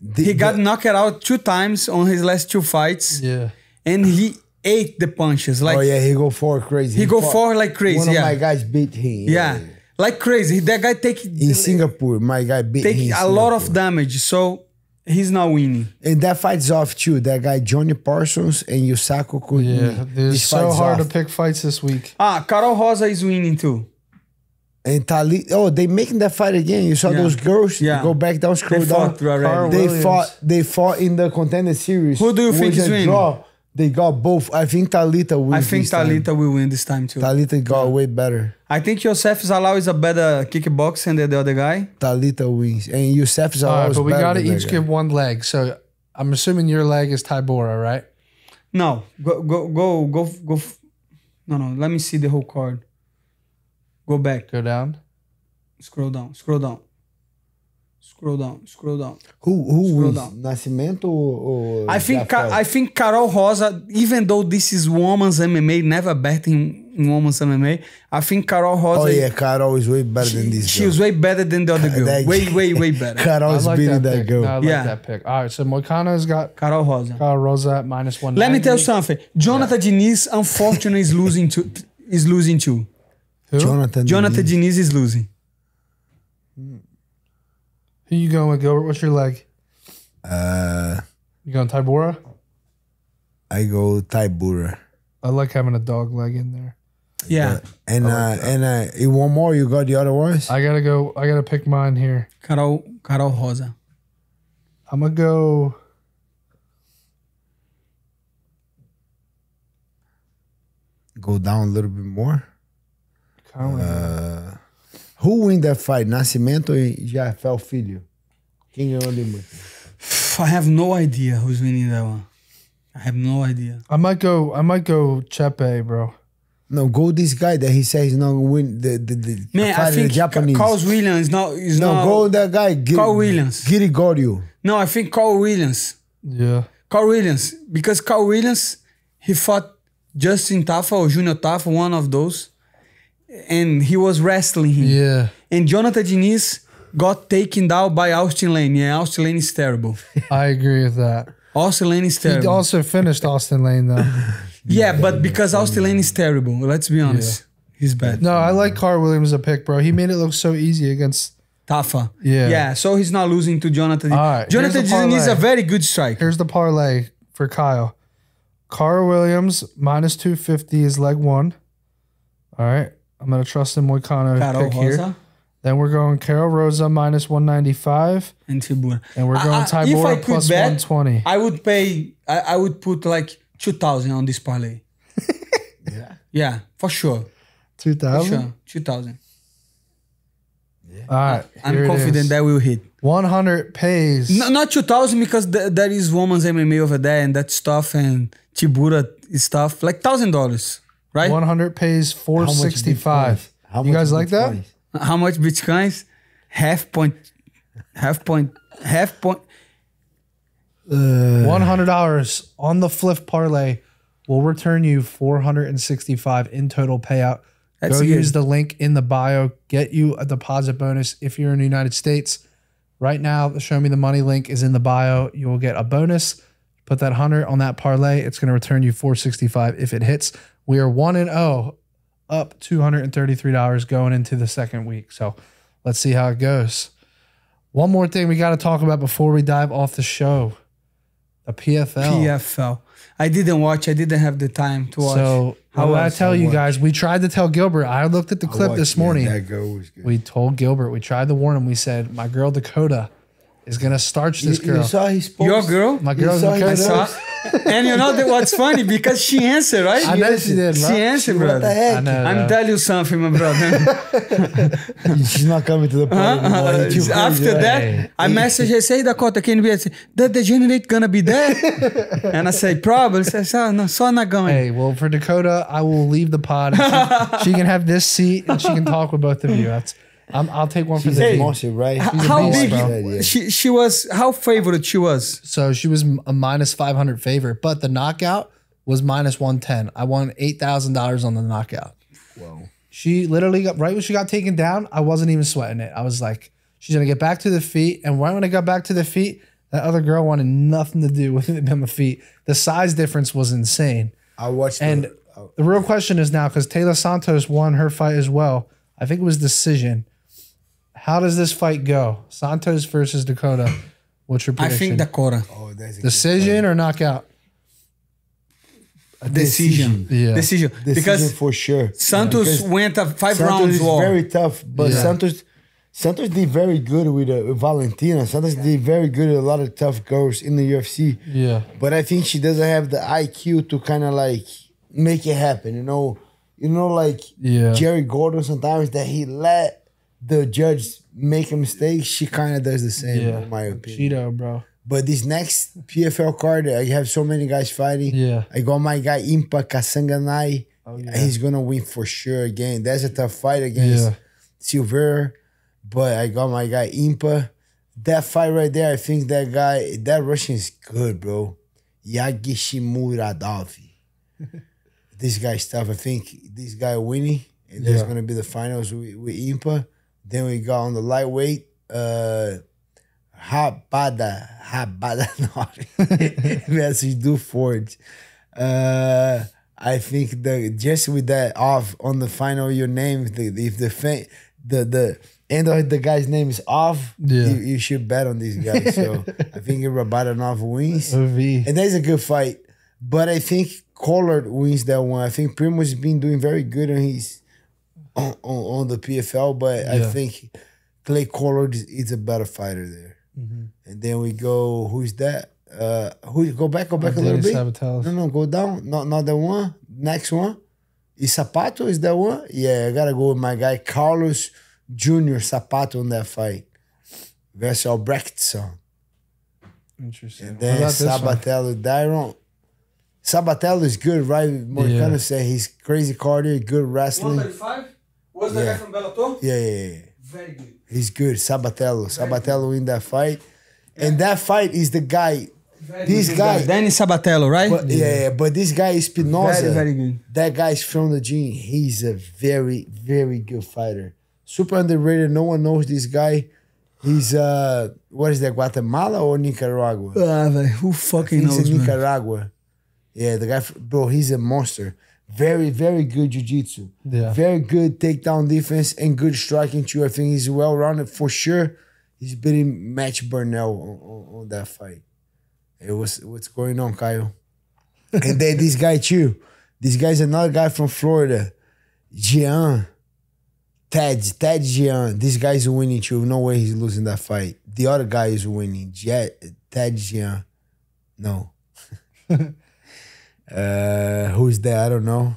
the- he got the- knocked out two times on his last two fights, Yeah. and he ate the punches like oh yeah, he go for crazy. he, go for like crazy. One of my guys beat him. yeah, like crazy. That guy take In Singapore, my guy beat take him. in a lot of damage. So he's not winning. And that fights off too. That guy Johnny Parsons and Yusaku Kuhini. Yeah, it's so hard off. to pick fights this week. Ah, Carol Rosa is winning too. And Tali, oh, they making that fight again. You saw yeah. those girls yeah. go back down, scroll down. they fought. They fought in the contender series. Who do you think is winning? Draw they got both. I think Talita will. I think Talita time. will win this time too. Talita got yeah. way better. I think Yosef Zalau is a better kickboxer than the other guy. Talita wins, and Yosef Zalau. Right, but we gotta each give one leg. So I'm assuming your leg is Tybora, right? No, go go go go go. No, no. Let me see the whole card. Go back. Go down. Scroll down. Scroll down. Scroll down, scroll down. Who, who scroll down. Nascimento ou... I think I think Carol Rosa, even though this is woman's MMA, never better in, in woman's MMA. I think Carol Rosa. Oh yeah, Carol is way better she, than this. She girl. She's way better than the other girl. That, way, way, way better. Carol is like beating that, that girl. No, I like yeah. that pick. All right, so Moicano's got Carol Rosa. Carol Rosa at minus one. Let me tell you something. Jonathan yeah. Diniz, unfortunately, is losing to is losing too. Who? Jonathan. Jonathan Diniz. Diniz is losing. Hmm. Who you going with, Gilbert? What's your leg? Uh, you going Tybura? I go Tybura. I like having a dog leg in there. Yeah, and uh, like uh, and uh, you want more? You got the other ones? I gotta go. I gotta pick mine here. Carol Carol Rosa. I'm gonna go. Go down a little bit more. Carol. Uh, Who win the fight? Nascimento e Jafel Filho. Quem ganhou a luta? I have no idea who's winning that one. I have no idea. I might go. I might go Chepe, bro. No, go this guy that he says he's not win the the, the Man, I think Japanese. Carl Williams no, is no, not. No, go that guy. Gir Carl Williams. Girigorio. No, I think Carl Williams. Yeah. Carl Williams because Carl Williams he fought Justin Tafa or Junior Tafa, one of those. and he was wrestling him. Yeah. And Jonathan Diniz got taken down by Austin Lane. Yeah, Austin Lane is terrible. I agree with that. Austin Lane is terrible. He also finished Austin Lane though. yeah, but because Austin Lane is terrible. Let's be honest. Yeah. He's bad. No, I like Carl Williams a pick, bro. He made it look so easy against Tafa. Yeah. Yeah, so he's not losing to Jonathan. All right, Jonathan is a very good strike. Here's the parlay for Kyle. Carl Williams minus 250 is leg one. All right. I'm going to trust in Moicano pick Rosa. here. Then we're going Carol Rosa minus 195. And Tibur. And we're going Tibor plus bet, 120. I would pay, I, I would put like 2,000 on this parlay. yeah. Yeah, for sure. 2,000? Sure, 2,000. Yeah. All right. I'm confident that will hit. 100 pays. No, not 2,000 because th there is women's MMA over there and that stuff and Tibura stuff. Like $1,000 right? 100 pays 465. How much you guys like that? How much bitcoins? Half point, half point, half point. Uh, uh. $100 on the flip parlay will return you 465 in total payout. That's Go good. use the link in the bio. Get you a deposit bonus if you're in the United States. Right now, the Show Me the Money link is in the bio. You will get a bonus Put that 100 on that parlay. It's going to return you 465 if it hits. We are 1 and 0 up $233 going into the second week. So let's see how it goes. One more thing we got to talk about before we dive off the show the PFL. PFL. I didn't watch. I didn't have the time to watch. So how I tell I you guys, we tried to tell Gilbert. I looked at the clip this morning. Yeah, that goal was good. We told Gilbert. We tried to warn him. We said, "My girl Dakota is gonna starch this girl. You, you saw his post. Your girl, my girl, my and you know that what's funny because she answered, right? I know she did. Bro. She answered, she, brother. What the heck? I know, I'm bro. you something, my brother. She's not coming to the party. Uh, after that, I message her, say Dakota, can be the degenerate gonna be there? and I say, probably. I said, no, so I'm not going. Hey, well, for Dakota, I will leave the pod. She, she, can have this seat and she can talk with both of you. That's i will take one for the team. right? She's how beast, big bro. she she was? How favored she was? So she was a 500 favor, but the knockout was minus 110. I won $8,000 on the knockout. Whoa. She literally got right when she got taken down. I wasn't even sweating it. I was like, she's gonna get back to the feet. And right when I got back to the feet, that other girl wanted nothing to do with it on the feet. The size difference was insane. I watched And the, uh, the real question is now because Taylor Santos won her fight as well. I think it was decision. How does this fight go? Santos versus Dakota. What's your prediction? I think Dakota. Oh, Decision or knockout? Decision. decision. Yeah. Decision. Decision because for sure. Santos yeah, went a five Santos rounds is very tough, but yeah. Santos Santos did very good with, uh, Valentina. Santos yeah. did very good with a lot of tough girls in the UFC. Yeah. But I think she doesn't have the IQ to kind of like make it happen, you know. You know, like yeah. Jerry Gordon sometimes that he let the judge make a mistake, she kind of does the same, yeah. in my opinion. She bro. But this next PFL card, you have so many guys fighting. Yeah. I got my guy Impa Kasanganai. Oh, yeah. He's gonna win for sure again. That's a tough fight against yeah. Silver. But I got my guy Impa. That fight right there, I think that guy, that Russian is good, bro. Yagishimura Muradavi. this guy's tough. I think this guy winning, and yeah. that's gonna be the finals with, with Impa. Then we got on the lightweight, uh, Rabada. Rabada That's versus do Ford. Uh, I think the just with that off on the final your name, if the if the fa- the the end of the guy's name is off, yeah. you, you should bet on these guys. So I think Rabadanov wins. And that's a good fight. But I think Collard wins that one. I think Primo's been doing very good on his on, on, on the PFL, but yeah. I think Clay Collard is, is a better fighter there. Mm -hmm. And then we go, who's that? Uh, who go back, go back oh, a little bit. No, no, go down. Not not the one. Next one. Is Sapato is that one? Yeah, I gotta go with my guy Carlos Junior Sapato in that fight versus Albrechtson. Interesting. And then Sabatello Dairon. Sabatello is good, right? going yeah. said he's crazy cardio, good wrestling. 135? Was the yeah. guy from Bellator? Yeah, yeah, yeah. Very good. He's good. Sabatello. Very Sabatello good. in that fight. Yeah. And that fight is the guy. Very this good. guy. Danny Sabatello, right? But, yeah. yeah, but this guy is Spinoza. Very, very good. That guy is from the gym. He's a very, very good fighter. Super underrated. No one knows this guy. He's uh, what is that? Guatemala or Nicaragua? Uh, who fucking knows? He's in Nicaragua. Man. Yeah, the guy, bro, he's a monster very, very good jiu-jitsu. Yeah. Very good takedown defense and good striking too. I think he's well-rounded for sure. He's beating Match Burnell on, on, on, that fight. It was what's going on, Kyle. and then this guy too. This guy's another guy from Florida. Gian. Ted, Ted Gian. This guy's winning too. No way he's losing that fight. The other guy is winning. Jet, Ted Gian. No. Uh, who's there? I don't know.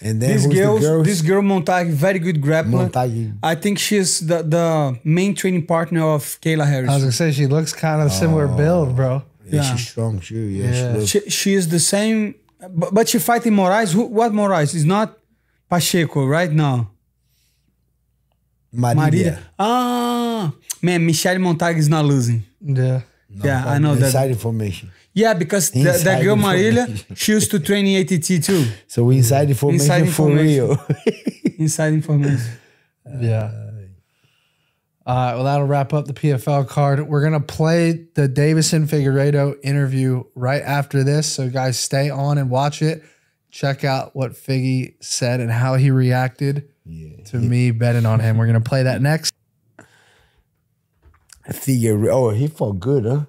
And then this girl, the this girl Montag, very good grappler. Montag. I think she's the, the main training partner of Kayla Harris. I was gonna say she looks kind of similar oh. build, bro. Yeah, yeah, she's strong too. Yeah, yeah. She, she, she, is the same, but, but she fighting Moraes. Who, what Moraes? Is not Pacheco right now. Maria. Maria. Ah, man, Michelle Montag is not losing. Yeah. No, yeah, I know that. information. Yeah, because the, that girl Marília, she used to train in ATT too. So inside information inside information. for real. inside information. Yeah. well, that'll wrap up the PFL card. We're going to play the Davison Figueredo interview right after this. So, guys, stay on and watch it. Check out what Figgy said and how he reacted yeah. to me betting on him. We're going to play that next. Figueroa. Oh, he felt good, huh?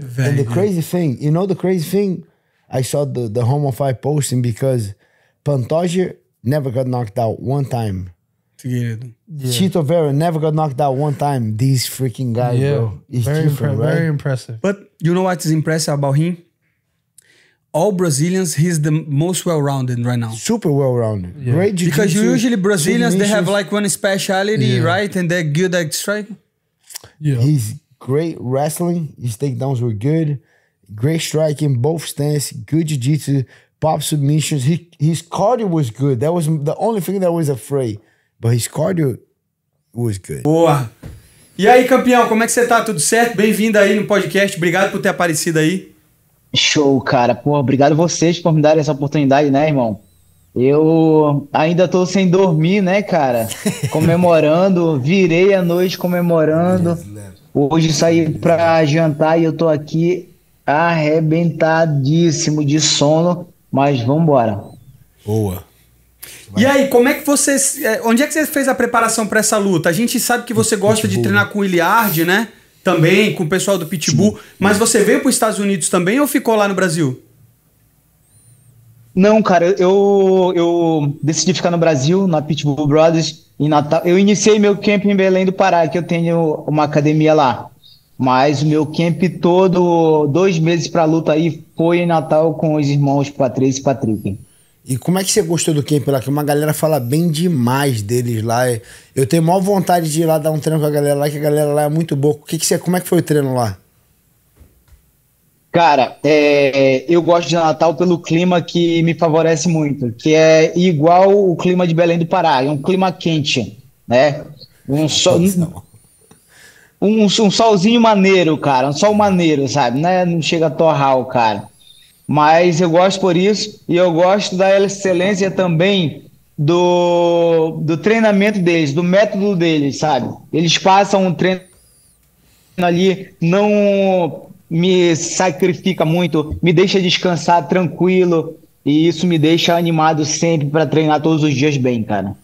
And the crazy thing, you know, the crazy thing, I saw the the home of five posting because Pantoja never got knocked out one time. Yeah. Chito Vera never got knocked out one time. These freaking guys, yeah. bro. very, impre- right? very impressive. But you know what is impressive about him? all Brazilians, he's the most well-rounded right now. Super well-rounded. Yeah. Great Because usually Brazilians, they have like one speciality, yeah. right? And they're good at striking. Yeah. He's Great wrestling, his takedowns were good. Great striking, both stance, good jiu-jitsu, pop submissions. He, his cardio was good. That was the only thing that I was afraid. But his cardio was good. Boa. E aí, campeão, como é que você tá? Tudo certo? Bem-vindo aí no podcast. Obrigado por ter aparecido aí. Show, cara. Pô, obrigado vocês por me darem essa oportunidade, né, irmão? Eu ainda tô sem dormir, né, cara? Comemorando, virei a noite comemorando. Hoje saí para jantar e eu tô aqui arrebentadíssimo de sono, mas vamos embora. Boa. E aí, como é que você. É, onde é que você fez a preparação para essa luta? A gente sabe que você gosta Pitbull. de treinar com o Iliard, né? Também, com o pessoal do Pitbull. Mas você veio para os Estados Unidos também ou ficou lá no Brasil? Não, cara, eu, eu decidi ficar no Brasil, na Pitbull Brothers, em Natal. Eu iniciei meu camp em Belém do Pará, que eu tenho uma academia lá. Mas o meu camp todo, dois meses para luta aí, foi em Natal com os irmãos Patrício e Patrick. E como é que você gostou do camp lá? Que uma galera fala bem demais deles lá. Eu tenho maior vontade de ir lá dar um treino com a galera lá, que a galera lá é muito boa. O que, que você, como é que foi o treino lá? Cara, é, eu gosto de Natal pelo clima que me favorece muito, que é igual o clima de Belém do Pará, é um clima quente, né? Um sol, um, um, um solzinho maneiro, cara, um sol maneiro, sabe? Né? Não chega a torrar o cara. Mas eu gosto por isso e eu gosto da excelência também do, do treinamento deles, do método deles, sabe? Eles passam um treino ali, não me sacrifica muito, me deixa descansar tranquilo e isso me deixa animado sempre para treinar todos os dias bem, cara.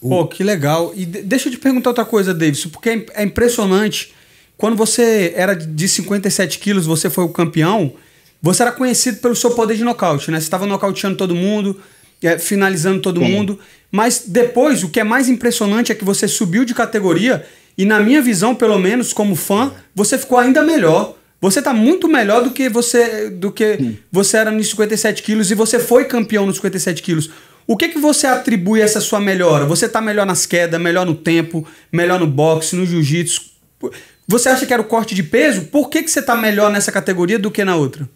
Pô, que legal. E deixa eu te perguntar outra coisa, Davis, porque é, é impressionante. Quando você era de 57 quilos, você foi o campeão, você era conhecido pelo seu poder de nocaute, né? Você estava nocauteando todo mundo, é, finalizando todo Sim. mundo. Mas depois, o que é mais impressionante é que você subiu de categoria e, na minha visão, pelo menos como fã, você ficou ainda melhor. Você tá muito melhor do que você do que Sim. Hum. você era nos 57 quilos e você foi campeão nos 57 quilos. O que que você atribui a essa sua melhora? Você tá melhor nas quedas, melhor no tempo, melhor no boxe, no jiu-jitsu? Você acha que era o corte de peso? Por que que você tá melhor nessa categoria do que na outra?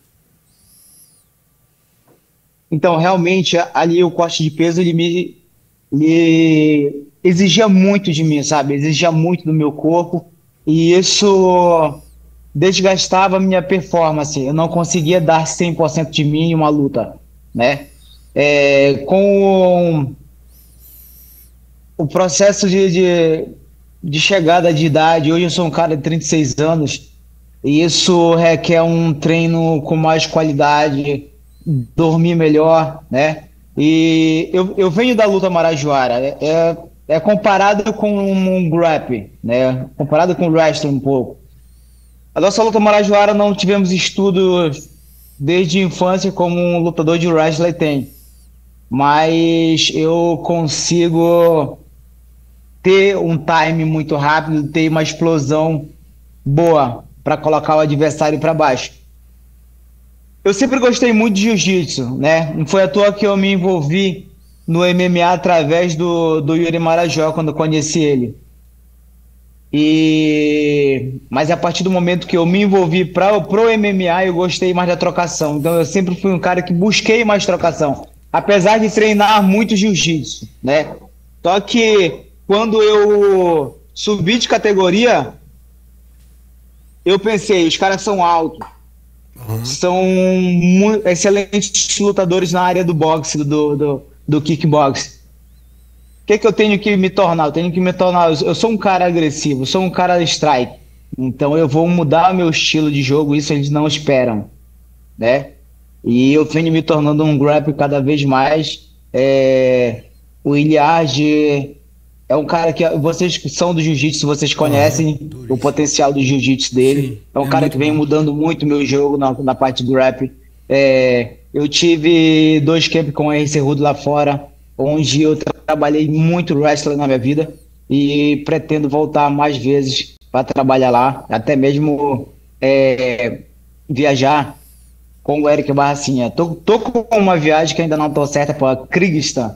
Então, realmente, ali o corte de peso ele me, me exigia muito de mim, sabe? Exigia muito do meu corpo. E isso desgastava minha performance, eu não conseguia dar 100% de mim em uma luta, né? É, com o processo de, de, de, chegada de idade, hoje eu sou um cara de 36 anos, e isso requer um treino com mais qualidade, dormir melhor, né? E eu, eu venho da luta marajoara, é, é, é comparado com um, um grappling, né? Comparado com o wrestling um pouco. A nossa luta marajoara não tivemos estudo desde a infância como um lutador de wrestling tem. Mas eu consigo ter um time muito rápido, ter uma explosão boa para colocar o adversário para baixo. Eu sempre gostei muito de jiu-jitsu, né? Não Foi à toa que eu me envolvi no MMA através do, do Yuri Marajó, quando eu conheci ele. E mas é a partir do momento que eu me envolvi para pro MMA, eu gostei mais da trocação. Então eu sempre fui um cara que busquei mais trocação, apesar de treinar muito jiu-jitsu, né? Só que quando eu subi de categoria, eu pensei, os caras são altos. Uhum. São excelentes lutadores na área do boxe, do, do, do kickbox que, que eu tenho que me tornar? Eu tenho que me tornar. Eu sou um cara agressivo, sou um cara strike. Então eu vou mudar meu estilo de jogo, isso eles não esperam, né? E eu venho me tornando um grapple cada vez mais. É, o Iliard é um cara que vocês que são do jiu-jitsu, vocês ah, conhecem ah, o potencial do jiu-jitsu dele. Sim, é um é cara que vem bom. mudando muito meu jogo na, na parte do grapple. É, eu tive dois camps com o RC Rudo lá fora onde eu trabalhei muito wrestling na minha vida e pretendo voltar mais vezes para trabalhar lá, até mesmo é, viajar com o Eric Barracinha. Tô, tô com uma viagem que ainda não tô certa para Kyrgyzstan,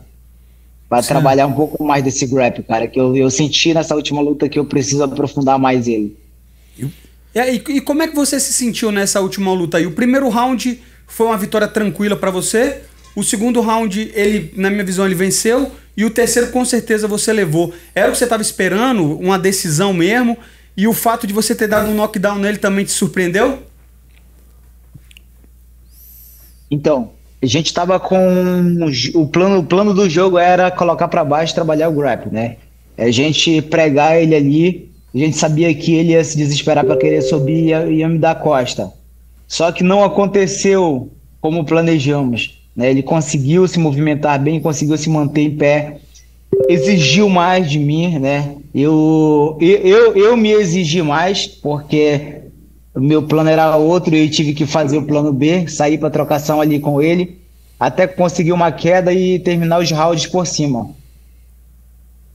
para trabalhar um pouco mais desse grap, cara, que eu, eu senti nessa última luta que eu preciso aprofundar mais ele. E, aí, e como é que você se sentiu nessa última luta aí? O primeiro round foi uma vitória tranquila para você? O segundo round, ele, na minha visão, ele venceu. E o terceiro, com certeza, você levou. Era o que você estava esperando, uma decisão mesmo. E o fato de você ter dado um knockdown nele também te surpreendeu? Então, a gente estava com o plano, o plano do jogo era colocar para baixo, trabalhar o grappling, né? É a gente pregar ele ali, a gente sabia que ele ia se desesperar para querer subir e ia, ia me dar costa. Só que não aconteceu como planejamos. Né? Ele conseguiu se movimentar bem, conseguiu se manter em pé, exigiu mais de mim, né? Eu, eu, eu me exigi mais, porque o meu plano era outro e eu tive que fazer o plano B, sair para trocação ali com ele, até conseguir uma queda e terminar os rounds por cima.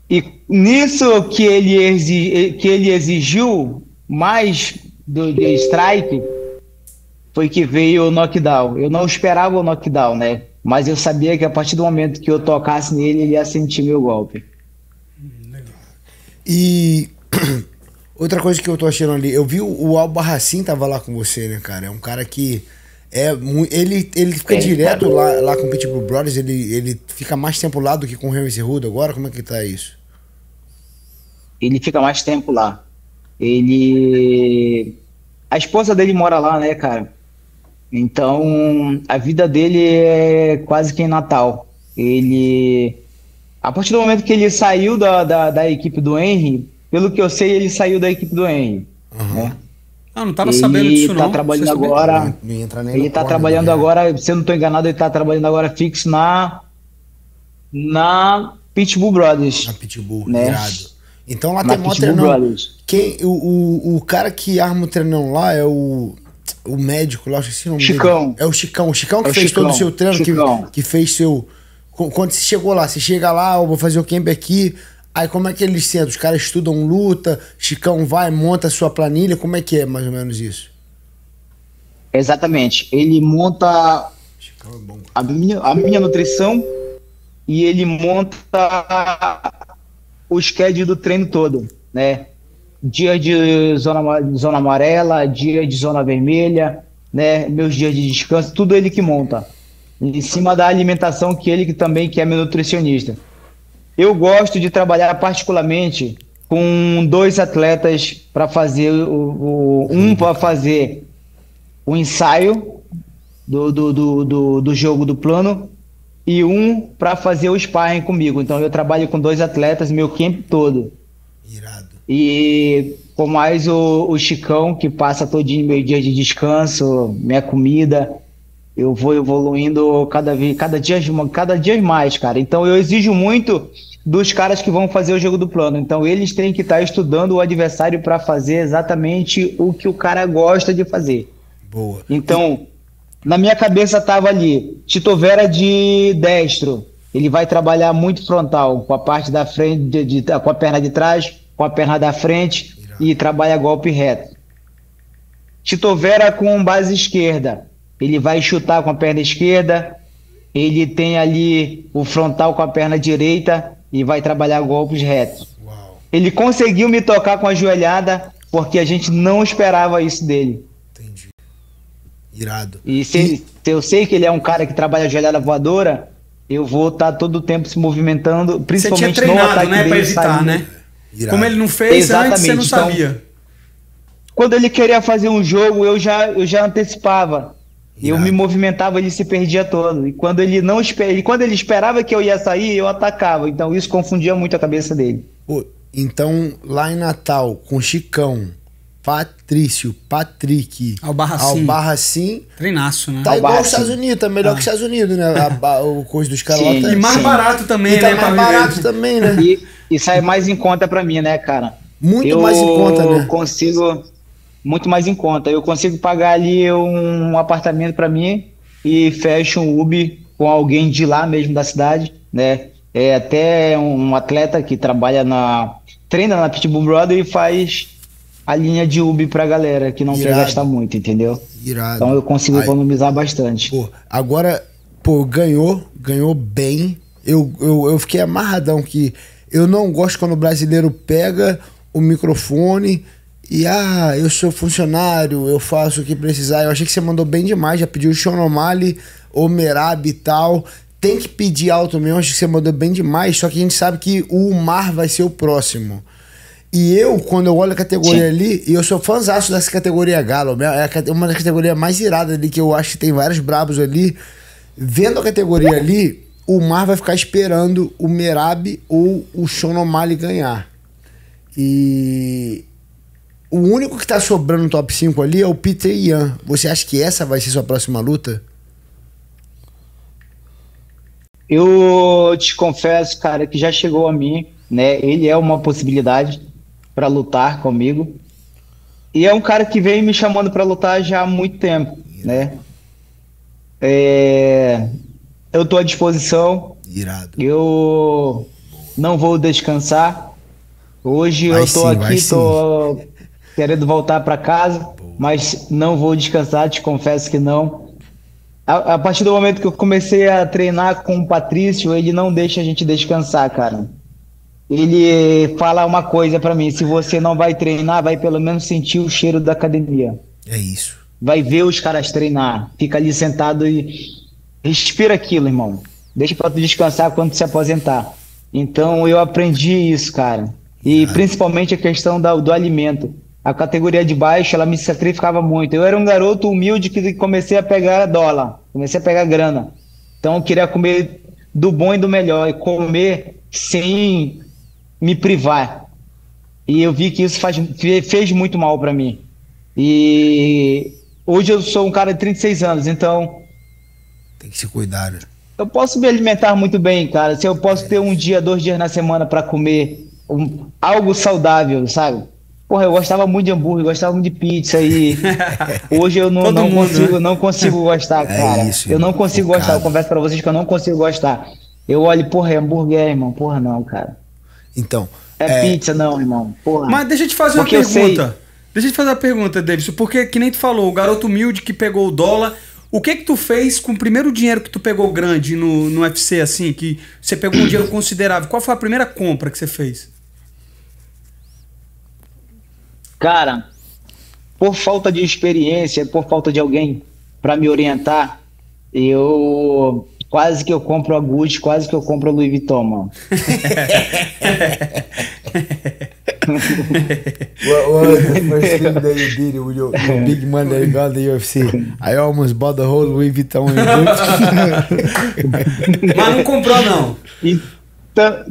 E nisso que ele, exi, que ele exigiu mais do, do strike, foi que veio o knockdown. Eu não esperava o knockdown, né? Mas eu sabia que a partir do momento que eu tocasse nele, ele ia sentir meu golpe. E outra coisa que eu tô achando ali, eu vi o Al Barracin tava lá com você, né, cara? É um cara que é ele ele fica é, direto lá, lá com o Pitbull Brothers, ele ele fica mais tempo lá do que com o Henry Cerrudo agora, como é que tá isso? Ele fica mais tempo lá. Ele a esposa dele mora lá, né, cara? Então, a vida dele é quase que em Natal. Ele. A partir do momento que ele saiu da, da, da equipe do Henry, pelo que eu sei, ele saiu da equipe do Henry. Uhum. Né? Ah, não estava sabendo disso, Ele tá não. Trabalhando agora, não ele está trabalhando né? agora, se eu não estou enganado, ele está trabalhando agora fixo na. Na Pitbull Brothers. Na Pitbull, né? Irado. Então lá na tem mó treinão. Brothers. Quem, o, o, o cara que arma o treinão lá é o o médico lá, eu esqueci o nome Chicão. Dele. É o Chicão. O Chicão que é fez Chicão. todo o seu treino, que, que fez seu. Quando você chegou lá, você chega lá, eu vou fazer o camp aqui. Aí como é que eles sentam? Os caras estudam luta, Chicão vai, monta a sua planilha, como é que é mais ou menos isso? Exatamente. Ele monta é A, minha, a minha nutrição e ele monta o schedule do treino todo, né? dia de zona, zona amarela, dia de zona vermelha, né, meus dias de descanso, tudo ele que monta. Em cima da alimentação que ele que também que é meu nutricionista. Eu gosto de trabalhar particularmente com dois atletas para fazer o, o um para fazer o ensaio do, do, do, do, do jogo do plano e um para fazer o sparring comigo. Então eu trabalho com dois atletas meu camp todo. Irado. E com mais o, o Chicão, que passa todo dia meu dia de descanso, minha comida, eu vou evoluindo cada, vez, cada, dia, cada dia mais, cara. Então eu exijo muito dos caras que vão fazer o jogo do plano. Então eles têm que estar tá estudando o adversário para fazer exatamente o que o cara gosta de fazer. Boa. Então, na minha cabeça tava ali, Tito Vera de destro. Ele vai trabalhar muito frontal, com a parte da frente, de, de, com a perna de trás, com a perna da frente e trabalha golpe reto. Tito Vera com base esquerda. Ele vai chutar com a perna esquerda. Ele tem ali o frontal com a perna direita e vai trabalhar golpes retos. Ele conseguiu me tocar com a joelhada porque a gente não esperava isso dele. Entendi. Irado. E se, e... se eu sei que ele é um cara que trabalha joelhada voadora, eu vou estar tá todo o tempo se movimentando, principalmente Você tinha treinado, no ataque né, dele, pra evitar, né? Irado. Como ele não fez Exatamente. antes, você não então, sabia. Então, quando ele queria fazer um jogo, eu já, eu já antecipava. Irado. Eu me movimentava, ele se perdia todo. E quando ele não e quando ele esperava que eu ia sair, eu atacava. Então isso confundia muito a cabeça dele. Pô, então, lá em Natal, com Chicão, Patrício, Patrick. barra sim, Treinaço, né? Tá igual os Estados Unidos, tá melhor ah. que os ah. Estados Unidos, né? A, o curso dos caras lá tá... E mais sim. barato também, e tá né? mais barato também, né? E, e sai mais em conta pra mim, né, cara? Muito eu mais em conta, né? Eu consigo... Muito mais em conta. Eu consigo pagar ali um apartamento pra mim e fecho um Uber com alguém de lá mesmo da cidade, né? É até um atleta que trabalha na... Treina na Pitbull Brother e faz a linha de UB pra galera que não Irado. quer gastar muito, entendeu? Irado. Então eu consigo economizar bastante. Pô, agora, pô, ganhou, ganhou bem. Eu, eu, eu fiquei amarradão que eu não gosto quando o brasileiro pega o microfone e, ah, eu sou funcionário, eu faço o que precisar. Eu achei que você mandou bem demais, já pediu o Shonomali, o Merab e tal. Tem que pedir alto mesmo, acho que você mandou bem demais, só que a gente sabe que o Mar vai ser o próximo. E eu, quando eu olho a categoria Sim. ali, e eu sou fãzaço dessa categoria Galo, é, é uma das categorias mais iradas ali, que eu acho que tem vários brabos ali. Vendo a categoria ali, o Mar vai ficar esperando o Merab ou o Shonomali ganhar. E o único que tá sobrando no top 5 ali é o Peter Ian. Você acha que essa vai ser sua próxima luta? Eu te confesso, cara, que já chegou a mim, né? Ele é uma possibilidade para lutar comigo. E é um cara que vem me chamando para lutar já há muito tempo, né? É, eu estou à disposição. Irado. Eu não vou descansar. Hoje vai eu estou aqui, estou querendo voltar para casa, Boa. mas não vou descansar, te confesso que não. A, a, partir do momento que eu comecei a treinar com o Patrício, ele não deixa a gente descansar, cara ele fala uma coisa para mim: se você não vai treinar, vai pelo menos sentir o cheiro da academia. É isso. Vai ver os caras treinar. Fica ali sentado e respira aquilo, irmão. Deixa pra tu descansar quando se aposentar. Então eu aprendi isso, cara. E ah. principalmente a questão da, do alimento. A categoria de baixo, ela me sacrificava muito. Eu era um garoto humilde que comecei a pegar dólar, comecei a pegar grana. Então eu queria comer do bom e do melhor e comer sem me privar. E eu vi que isso faz, fez muito mal para mim. E hoje eu sou um cara de 36 anos, então. Tem que se cuidar, né? Eu posso me alimentar muito bem, cara. Se eu posso é. ter um dia, dois dias na semana para comer um, algo saudável, sabe? Porra, eu gostava muito de hambúrguer, gostava muito de pizza e hoje eu não, não mundo, consigo, né? não consigo gostar, é cara. É isso, eu não é consigo gostar. Eu converso para vocês que eu não consigo gostar. Eu olho, porra, é hambúrguer, irmão. Porra, não, cara. Então. É, é... pizza, não, irmão. Porra. Mas deixa eu te fazer Porque uma pergunta. Sei... Deixa eu te fazer uma pergunta, Davis. Porque, que nem tu falou, o garoto humilde que pegou o dólar. O que que tu fez com o primeiro dinheiro que tu pegou grande no, no UFC, assim, que você pegou um dinheiro considerável? Qual foi a primeira compra que você fez? Cara, por falta de experiência, por falta de alguém para me orientar, eu Quase que eu compro a Gucci, quase que eu compro a Louis Vuitton, mano. what, the first thing that you did with your, your big money that you got in the UFC? I almost bought the whole Louis Vuitton in Gucci. Mas não comprou, não. Então,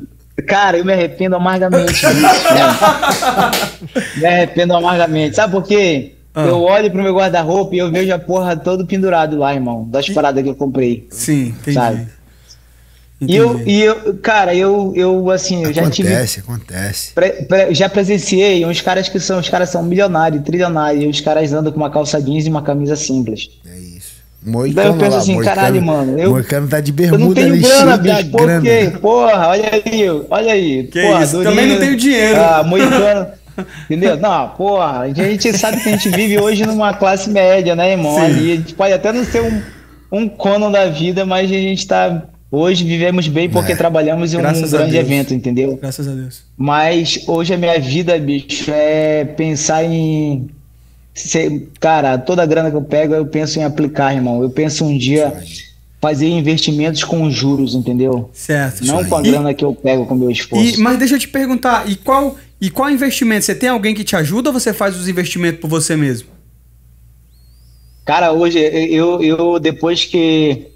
Cara, eu me arrependo amargamente disso. me arrependo amargamente. Sabe por quê? Ah. Eu olho pro meu guarda-roupa e eu vejo a porra todo pendurado lá, irmão. Das paradas que eu comprei. Sim, entendi. Sabe? Entendi. E eu, e eu, cara, eu, eu assim, eu já tive. Acontece, acontece. Pre, pre, já presenciei uns caras que são, os caras são milionários, trilionários, e os caras andam com uma calça jeans e uma camisa simples. É isso. Moicano Daí eu penso lá, assim, Moicano, caralho, mano. Eu, Moicano tá de bermuda eu não tenho né? grana, bicho. Por quê? Porra, olha aí, olha aí. Que porra, isso? Também não tenho dinheiro. Ah, Moicano. Entendeu? Não, porra, a gente sabe que a gente vive hoje numa classe média, né, irmão? Sim. Ali, a gente pode até não ser um, um cono da vida, mas a gente tá. Hoje vivemos bem porque é. trabalhamos em um grande evento, entendeu? Graças a Deus. Mas hoje a minha vida, bicho, é pensar em. Ser, cara, toda a grana que eu pego, eu penso em aplicar, irmão. Eu penso um dia fazer investimentos com juros, entendeu? Certo. Não com a grana e, que eu pego com meu esforço. E, mas deixa eu te perguntar, e qual e qual investimento? Você tem alguém que te ajuda ou você faz os investimentos por você mesmo? Cara, hoje eu, eu depois que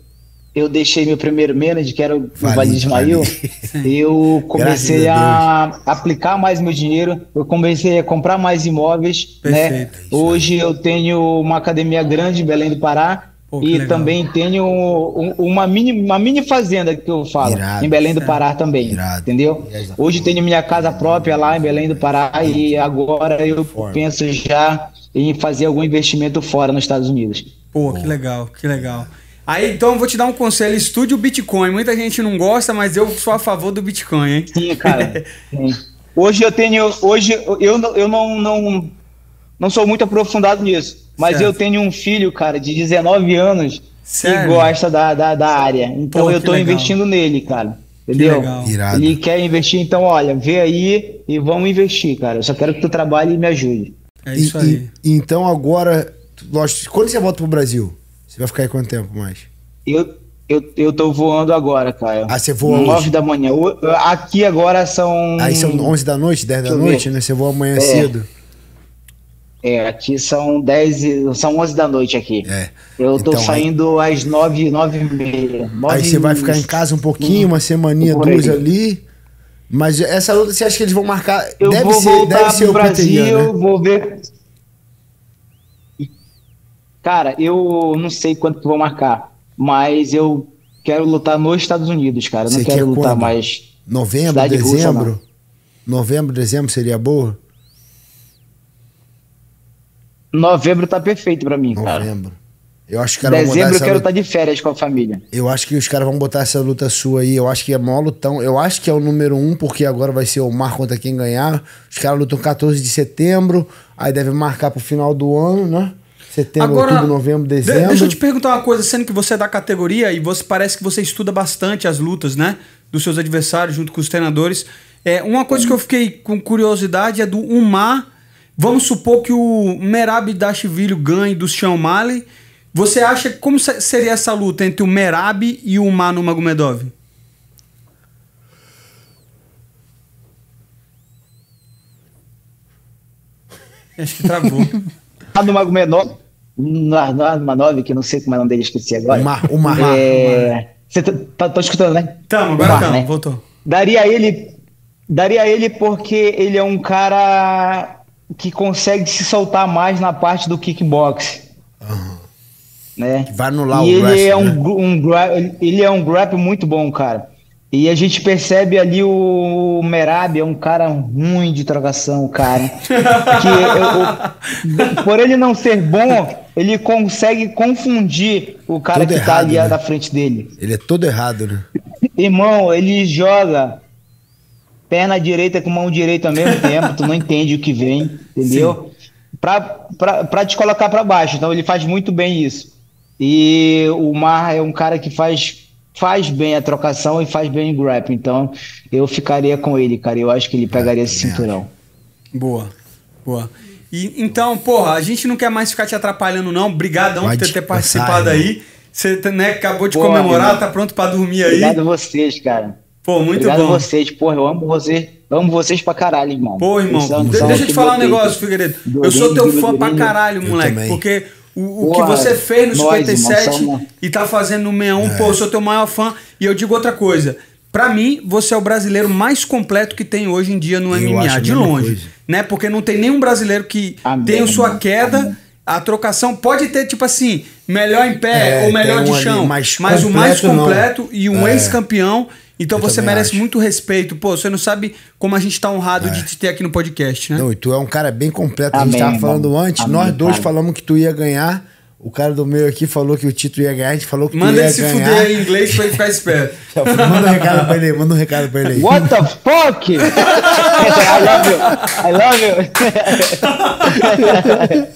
eu deixei meu primeiro manager, que era o Valide Ismail, eu comecei a, a aplicar mais meu dinheiro, eu comecei a comprar mais imóveis, né? Perfeito, né? Hoje eu tenho uma academia grande em Belém do Pará, Pô, e legal. também tenho um, uma, mini, uma mini fazenda que eu falo, irado, em Belém do Pará também. Irado, entendeu? Hoje tenho minha casa própria lá em Belém do Pará e agora eu Forma. penso já em fazer algum investimento fora nos Estados Unidos. Pô, que legal, que legal. Aí então vou te dar um conselho: estude o Bitcoin. Muita gente não gosta, mas eu sou a favor do Bitcoin, hein? Sim, cara. Sim. Hoje eu tenho. Hoje eu, eu não, não não sou muito aprofundado nisso, mas certo. eu tenho um filho, cara, de 19 anos Sério? que gosta da, da, da área. Então Pô, eu tô legal. investindo nele, cara. Entendeu? Ele quer investir, então olha, vê aí e vamos investir, cara. Eu só quero que tu trabalhe e me ajude. É isso e, aí. E, então agora, lógico, quando você volta pro Brasil? Você vai ficar aí quanto tempo mais? Eu, eu, eu tô voando agora, cara. Ah, você voa 9 hoje? da manhã. Aqui agora são. Aí são 11 da noite, 10 Deixa da noite, ver. né? Você voa amanhã é. cedo. É, aqui são 10, são 11 da noite aqui. É. Eu tô então, saindo aí... às 9, 9 e meia. 9 aí você vai ficar em casa um pouquinho, hum. uma semaninha, duas ali. Mas essa luta você acha que eles vão marcar? Eu deve vou ser, voltar deve ser o Brasil, né? vou ver. Cara, eu não sei quanto que vou marcar, mas eu quero lutar nos Estados Unidos, cara. Eu não quero lutar quando? mais. Novembro, Cidade dezembro? Russa, novembro, dezembro seria boa? Novembro tá perfeito para mim, Novembro. cara. Novembro. Eu acho que Dezembro eu quero estar tá de férias com a família. Eu acho que os caras vão botar essa luta sua aí. Eu acho que é mó lutão. Eu acho que é o número um, porque agora vai ser o mar contra quem ganhar. Os caras lutam 14 de setembro, aí deve marcar pro final do ano, né? Setembro, Agora, outubro, novembro, dezembro. Deixa eu te perguntar uma coisa, sendo que você é da categoria e você parece que você estuda bastante as lutas, né? Dos seus adversários junto com os treinadores. É, uma coisa que eu fiquei com curiosidade é do Umar Vamos supor que o Merab Dashvili ganhe do Sean Mali. Você acha como seria essa luta entre o Merab e o Manu Magomedov? Acho que travou. Manu Magomedov, Manov, que não sei como é o nome dele, esqueci agora. O Mar, o Mar. É... Você tá, tá, escutando, né? Tamo, agora Mar, tamo, né? voltou. Daria ele, daria ele porque ele é um cara que consegue se soltar mais na parte do kickbox. Uhum. Né? vai anular e o ele wrestling, é um, né? um Ele é um grapple muito bom, cara. E a gente percebe ali o Merab é um cara ruim de trocação, cara. que, eu, eu, por ele não ser bom, ele consegue confundir o cara todo que errado, tá ali né? frente dele. Ele é todo errado, né? Irmão, ele joga perna direita com mão direita ao mesmo tempo, tu não entende o que vem, entendeu? Para te colocar para baixo. Então ele faz muito bem isso. E o Mar é um cara que faz faz bem a trocação e faz bem o grappling. Então eu ficaria com ele, cara. Eu acho que ele pegaria esse é, cinturão. Boa, boa. E, então, porra, a gente não quer mais ficar te atrapalhando, não. Obrigadão por ter, ter participado aí. Você né, acabou de comemorar, tá pronto para dormir aí. Obrigado a vocês, cara. Pô, muito Obrigado bom. Obrigado vocês, porra, eu amo você. Amo vocês pra caralho, irmão. Pô, irmão, Pensando, deixa, eu te falar um negócio, Figueiredo. Eu sou teu fã pra caralho, moleque, porque o, o porra, que você fez no nós, 57 irmão, e tá fazendo no 61, é. pô, eu sou teu maior fã. E eu digo outra coisa. Pra mim, você é o brasileiro mais completo que tem hoje em dia no eu MMA, de longe. Coisa. Né? Porque não tem nenhum brasileiro que tenha sua queda. Amém. A trocação pode ter, tipo assim, melhor em pé é, ou melhor de chão. mas o mais completo não. e um é. ex-campeão então eu você merece acho. muito respeito. Pô, você não sabe como a gente tá honrado é. de te ter aqui no podcast, né? Não, e tu é um cara bem completo. Amém, a gente tava irmão. falando antes, Amém, nós dois falamos que tu ia ganhar. O cara do meio aqui falou que o título ia ganhar, a gente falou que manda ele se fuder em inglês pra ele ficar esperto. manda um recado pra ele, manda um recado pra ele. What the fuck? I love you. I love you.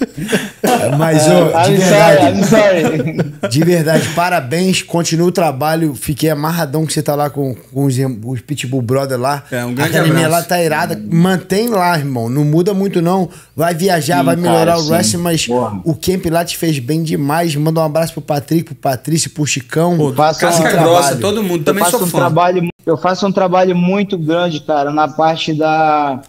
Mas, ô, oh, de I'm verdade. Sorry, I'm sorry. De verdade, parabéns, continua o trabalho. Fiquei amarradão que você tá lá com, com os, os Pitbull Brother lá. É, um grande a academia abraço. lá tá irada. Mantém lá, irmão. Não muda muito, não. Vai viajar, Sim, vai melhorar cara, o wrestling, mas o camp lá te fez bem bem demais. Manda um abraço pro Patrick, pro Patrício, pro Chicão. Pô, faço casca um grossa, todo mundo. Eu também faço sou um fã. Trabalho, eu faço um trabalho muito grande, cara, na parte da,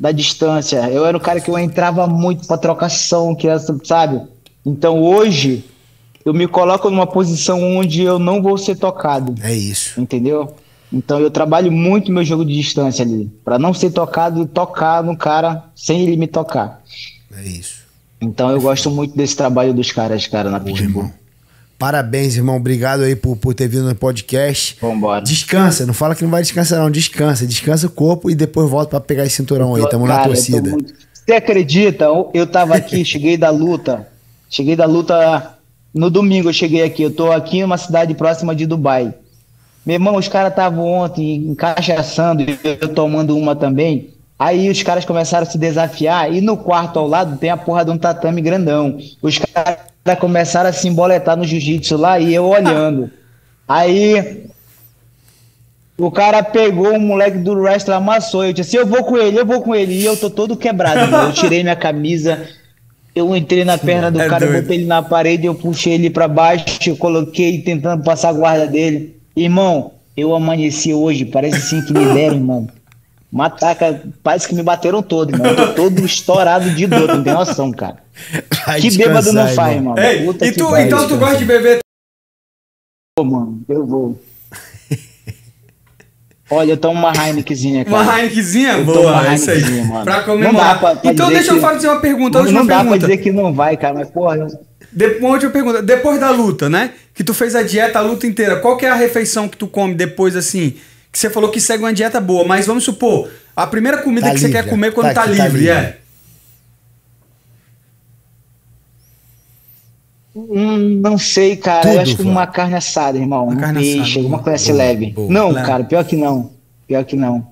da distância. Eu era um cara que eu entrava muito pra trocação, que era, sabe? Então hoje eu me coloco numa posição onde eu não vou ser tocado. É isso. Entendeu? Então eu trabalho muito meu jogo de distância ali, para não ser tocado e tocar no cara sem ele me tocar. É isso. Então eu gosto muito desse trabalho dos caras, cara, na Pitbull. Parabéns, irmão. Obrigado aí por, por ter vindo no podcast. Vambora. Descansa, não fala que não vai descansar, não. Descansa, descansa o corpo e depois volta para pegar esse cinturão aí. Tamo cara, na torcida. Muito... Você acredita? Eu tava aqui, cheguei da luta. Cheguei da luta no domingo, eu cheguei aqui. Eu tô aqui em uma cidade próxima de Dubai. Meu irmão, os caras estavam ontem encaixaçando e eu tomando uma também. Aí os caras começaram a se desafiar e no quarto ao lado tem a porra de um tatame grandão. Os caras começaram a se emboletar no jiu-jitsu lá e eu olhando. Aí o cara pegou o moleque do wrestling, amassou. Eu disse: Eu vou com ele, eu vou com ele. E eu tô todo quebrado. eu tirei minha camisa, eu entrei na perna do é cara, doido. botei ele na parede, eu puxei ele para baixo, eu coloquei tentando passar a guarda dele. Irmão, eu amanheci hoje, parece sim que me deram, irmão. Mataca, parece que me bateram todo, irmão. Eu tô todo estourado de dor, não tem noção, cara. Vai que bêbado não faz, irmão. Ei, Puta e tu, então tu gosta de beber? Pô, mano, eu vou. Olha, eu tomo uma Heinekenzinha, cara. Uma Heinekenzinha? Boa, uma isso aí. Mano. Pra comemorar. Pra, pra então deixa que... eu fazer uma pergunta, Não, não dá pergunta. pra dizer que não vai, cara, mas porra... Eu... De, uma última pergunta. Depois da luta, né? Que tu fez a dieta, a luta inteira. Qual que é a refeição que tu come depois, assim que você falou que segue uma dieta boa, mas vamos supor, a primeira comida tá que livre, você quer comer quando tá, tá, tá livre, tá livre, é. Hum, não sei, cara. Tudo, eu acho que uma carne assada, irmão. Uma um peixe, assada. alguma coisa assim leve. Boa, não, cara, pior que não. Pior que não.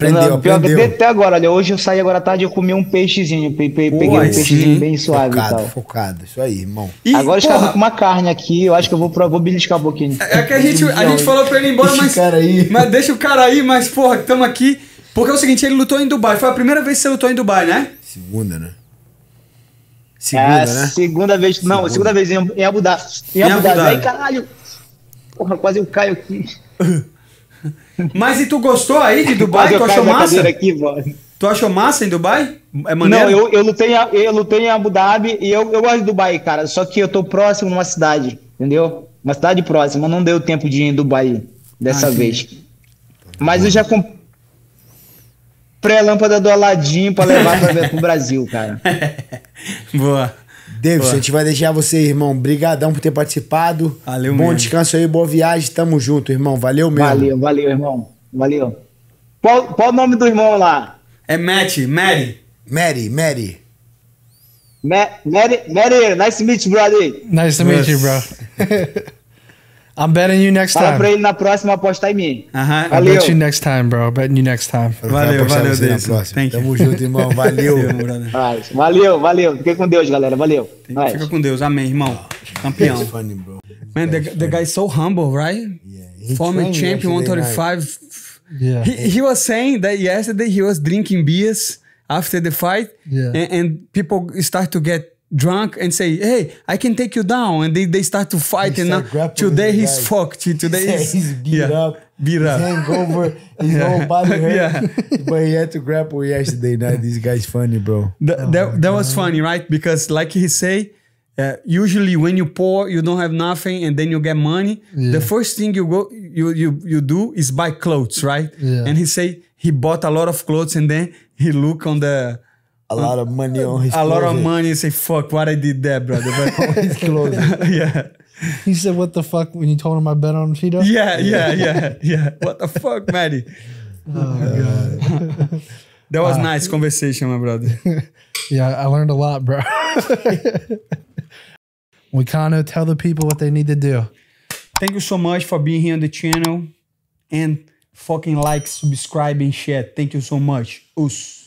Aprendeu, não, pior, aprendeu. Até agora, olha, hoje eu saí agora à tarde e eu comi um peixezinho. Pe, pe, peguei um peixezinho sim. bem suave focado, e tal. Focado, isso aí, irmão. E, agora porra, estava com uma carne aqui, eu acho que eu vou, vou beliscar um pouquinho. É, é que a gente, a gente falou pra ele ir embora, mas. Cara aí. Mas deixa o cara aí, mas, porra, tamo aqui. Porque é o seguinte, ele lutou em Dubai. Foi a primeira vez que você lutou em Dubai, né? Segunda, né? É, segunda, é, né? Segunda vez. Segunda. Não, segunda vez em, em Abu Dhabi. Em, em Abu Dhabi. Aí, caralho. Porra, quase eu caio aqui. Mas e tu gostou aí de Dubai? tu achou massa? Aqui, tu achou massa em Dubai? É maneiro? Não, eu, eu lutei, eu lutei em Abu Dhabi e eu, eu gosto de Dubai, cara. Só que eu tô próximo numa cidade, entendeu? Uma cidade próxima. Não deu tempo de ir em Dubai dessa ah, vez. Mas eu já comprei a lâmpada do Aladim pra levar pra, pro Brasil, cara. Boa. Davidson, a gente vai deixar você, irmão. Obrigadão por ter participado. Valeu Bom mesmo. descanso aí, boa viagem. Tamo junto, irmão. Valeu mesmo. Valeu, valeu, irmão. Valeu. Qual, qual o nome do irmão lá? É Matt, Mary. Mary, Mary. Ma Mary, Mary, nice to meet you, brother. Nice to meet you, bro. I'm betting you next Fala time. Fala pra ele na próxima apostar em mim. Uh -huh. Valeu. I bet you next time, bro. bet you next time. Valeu, valeu, Deison. Tamo junto, irmão. Valeu. valeu, valeu. Fica com Deus, galera. Valeu. Nice. Fica com Deus. Amém, irmão. Ah, Campeão. Funny, bro. Man, the, the is so humble, right? Yeah. Former champion, 135. Yeah. He, he was saying that yesterday he was drinking beers after the fight. Yeah. And, and people start to get drunk and say, "Hey, I can take you down," and they, they start to fight. and now, today he's fucked. Today he's, he's beat yeah, up, beat up, hangover, his yeah. whole body hurt. Yeah. but he had to grapple yesterday night. This guy's funny, bro. The, oh that that was funny, right? Because like he say. Uh, usually when you pour you don't have nothing and then you get money yeah. the first thing you go you you you do is buy clothes right yeah. and he say he bought a lot of clothes and then he look on the a lot of money on his. A closet. lot of money. say, "Fuck, what I did that, brother." But his clothes. yeah. He said, "What the fuck?" When you told him I bet on Cheeto. Yeah, yeah, yeah, yeah. What the fuck, Maddie? Oh god. that was uh, nice conversation, my brother. yeah, I learned a lot, bro. we kind of tell the people what they need to do. Thank you so much for being here on the channel and fucking like, subscribe, and share. Thank you so much. Us.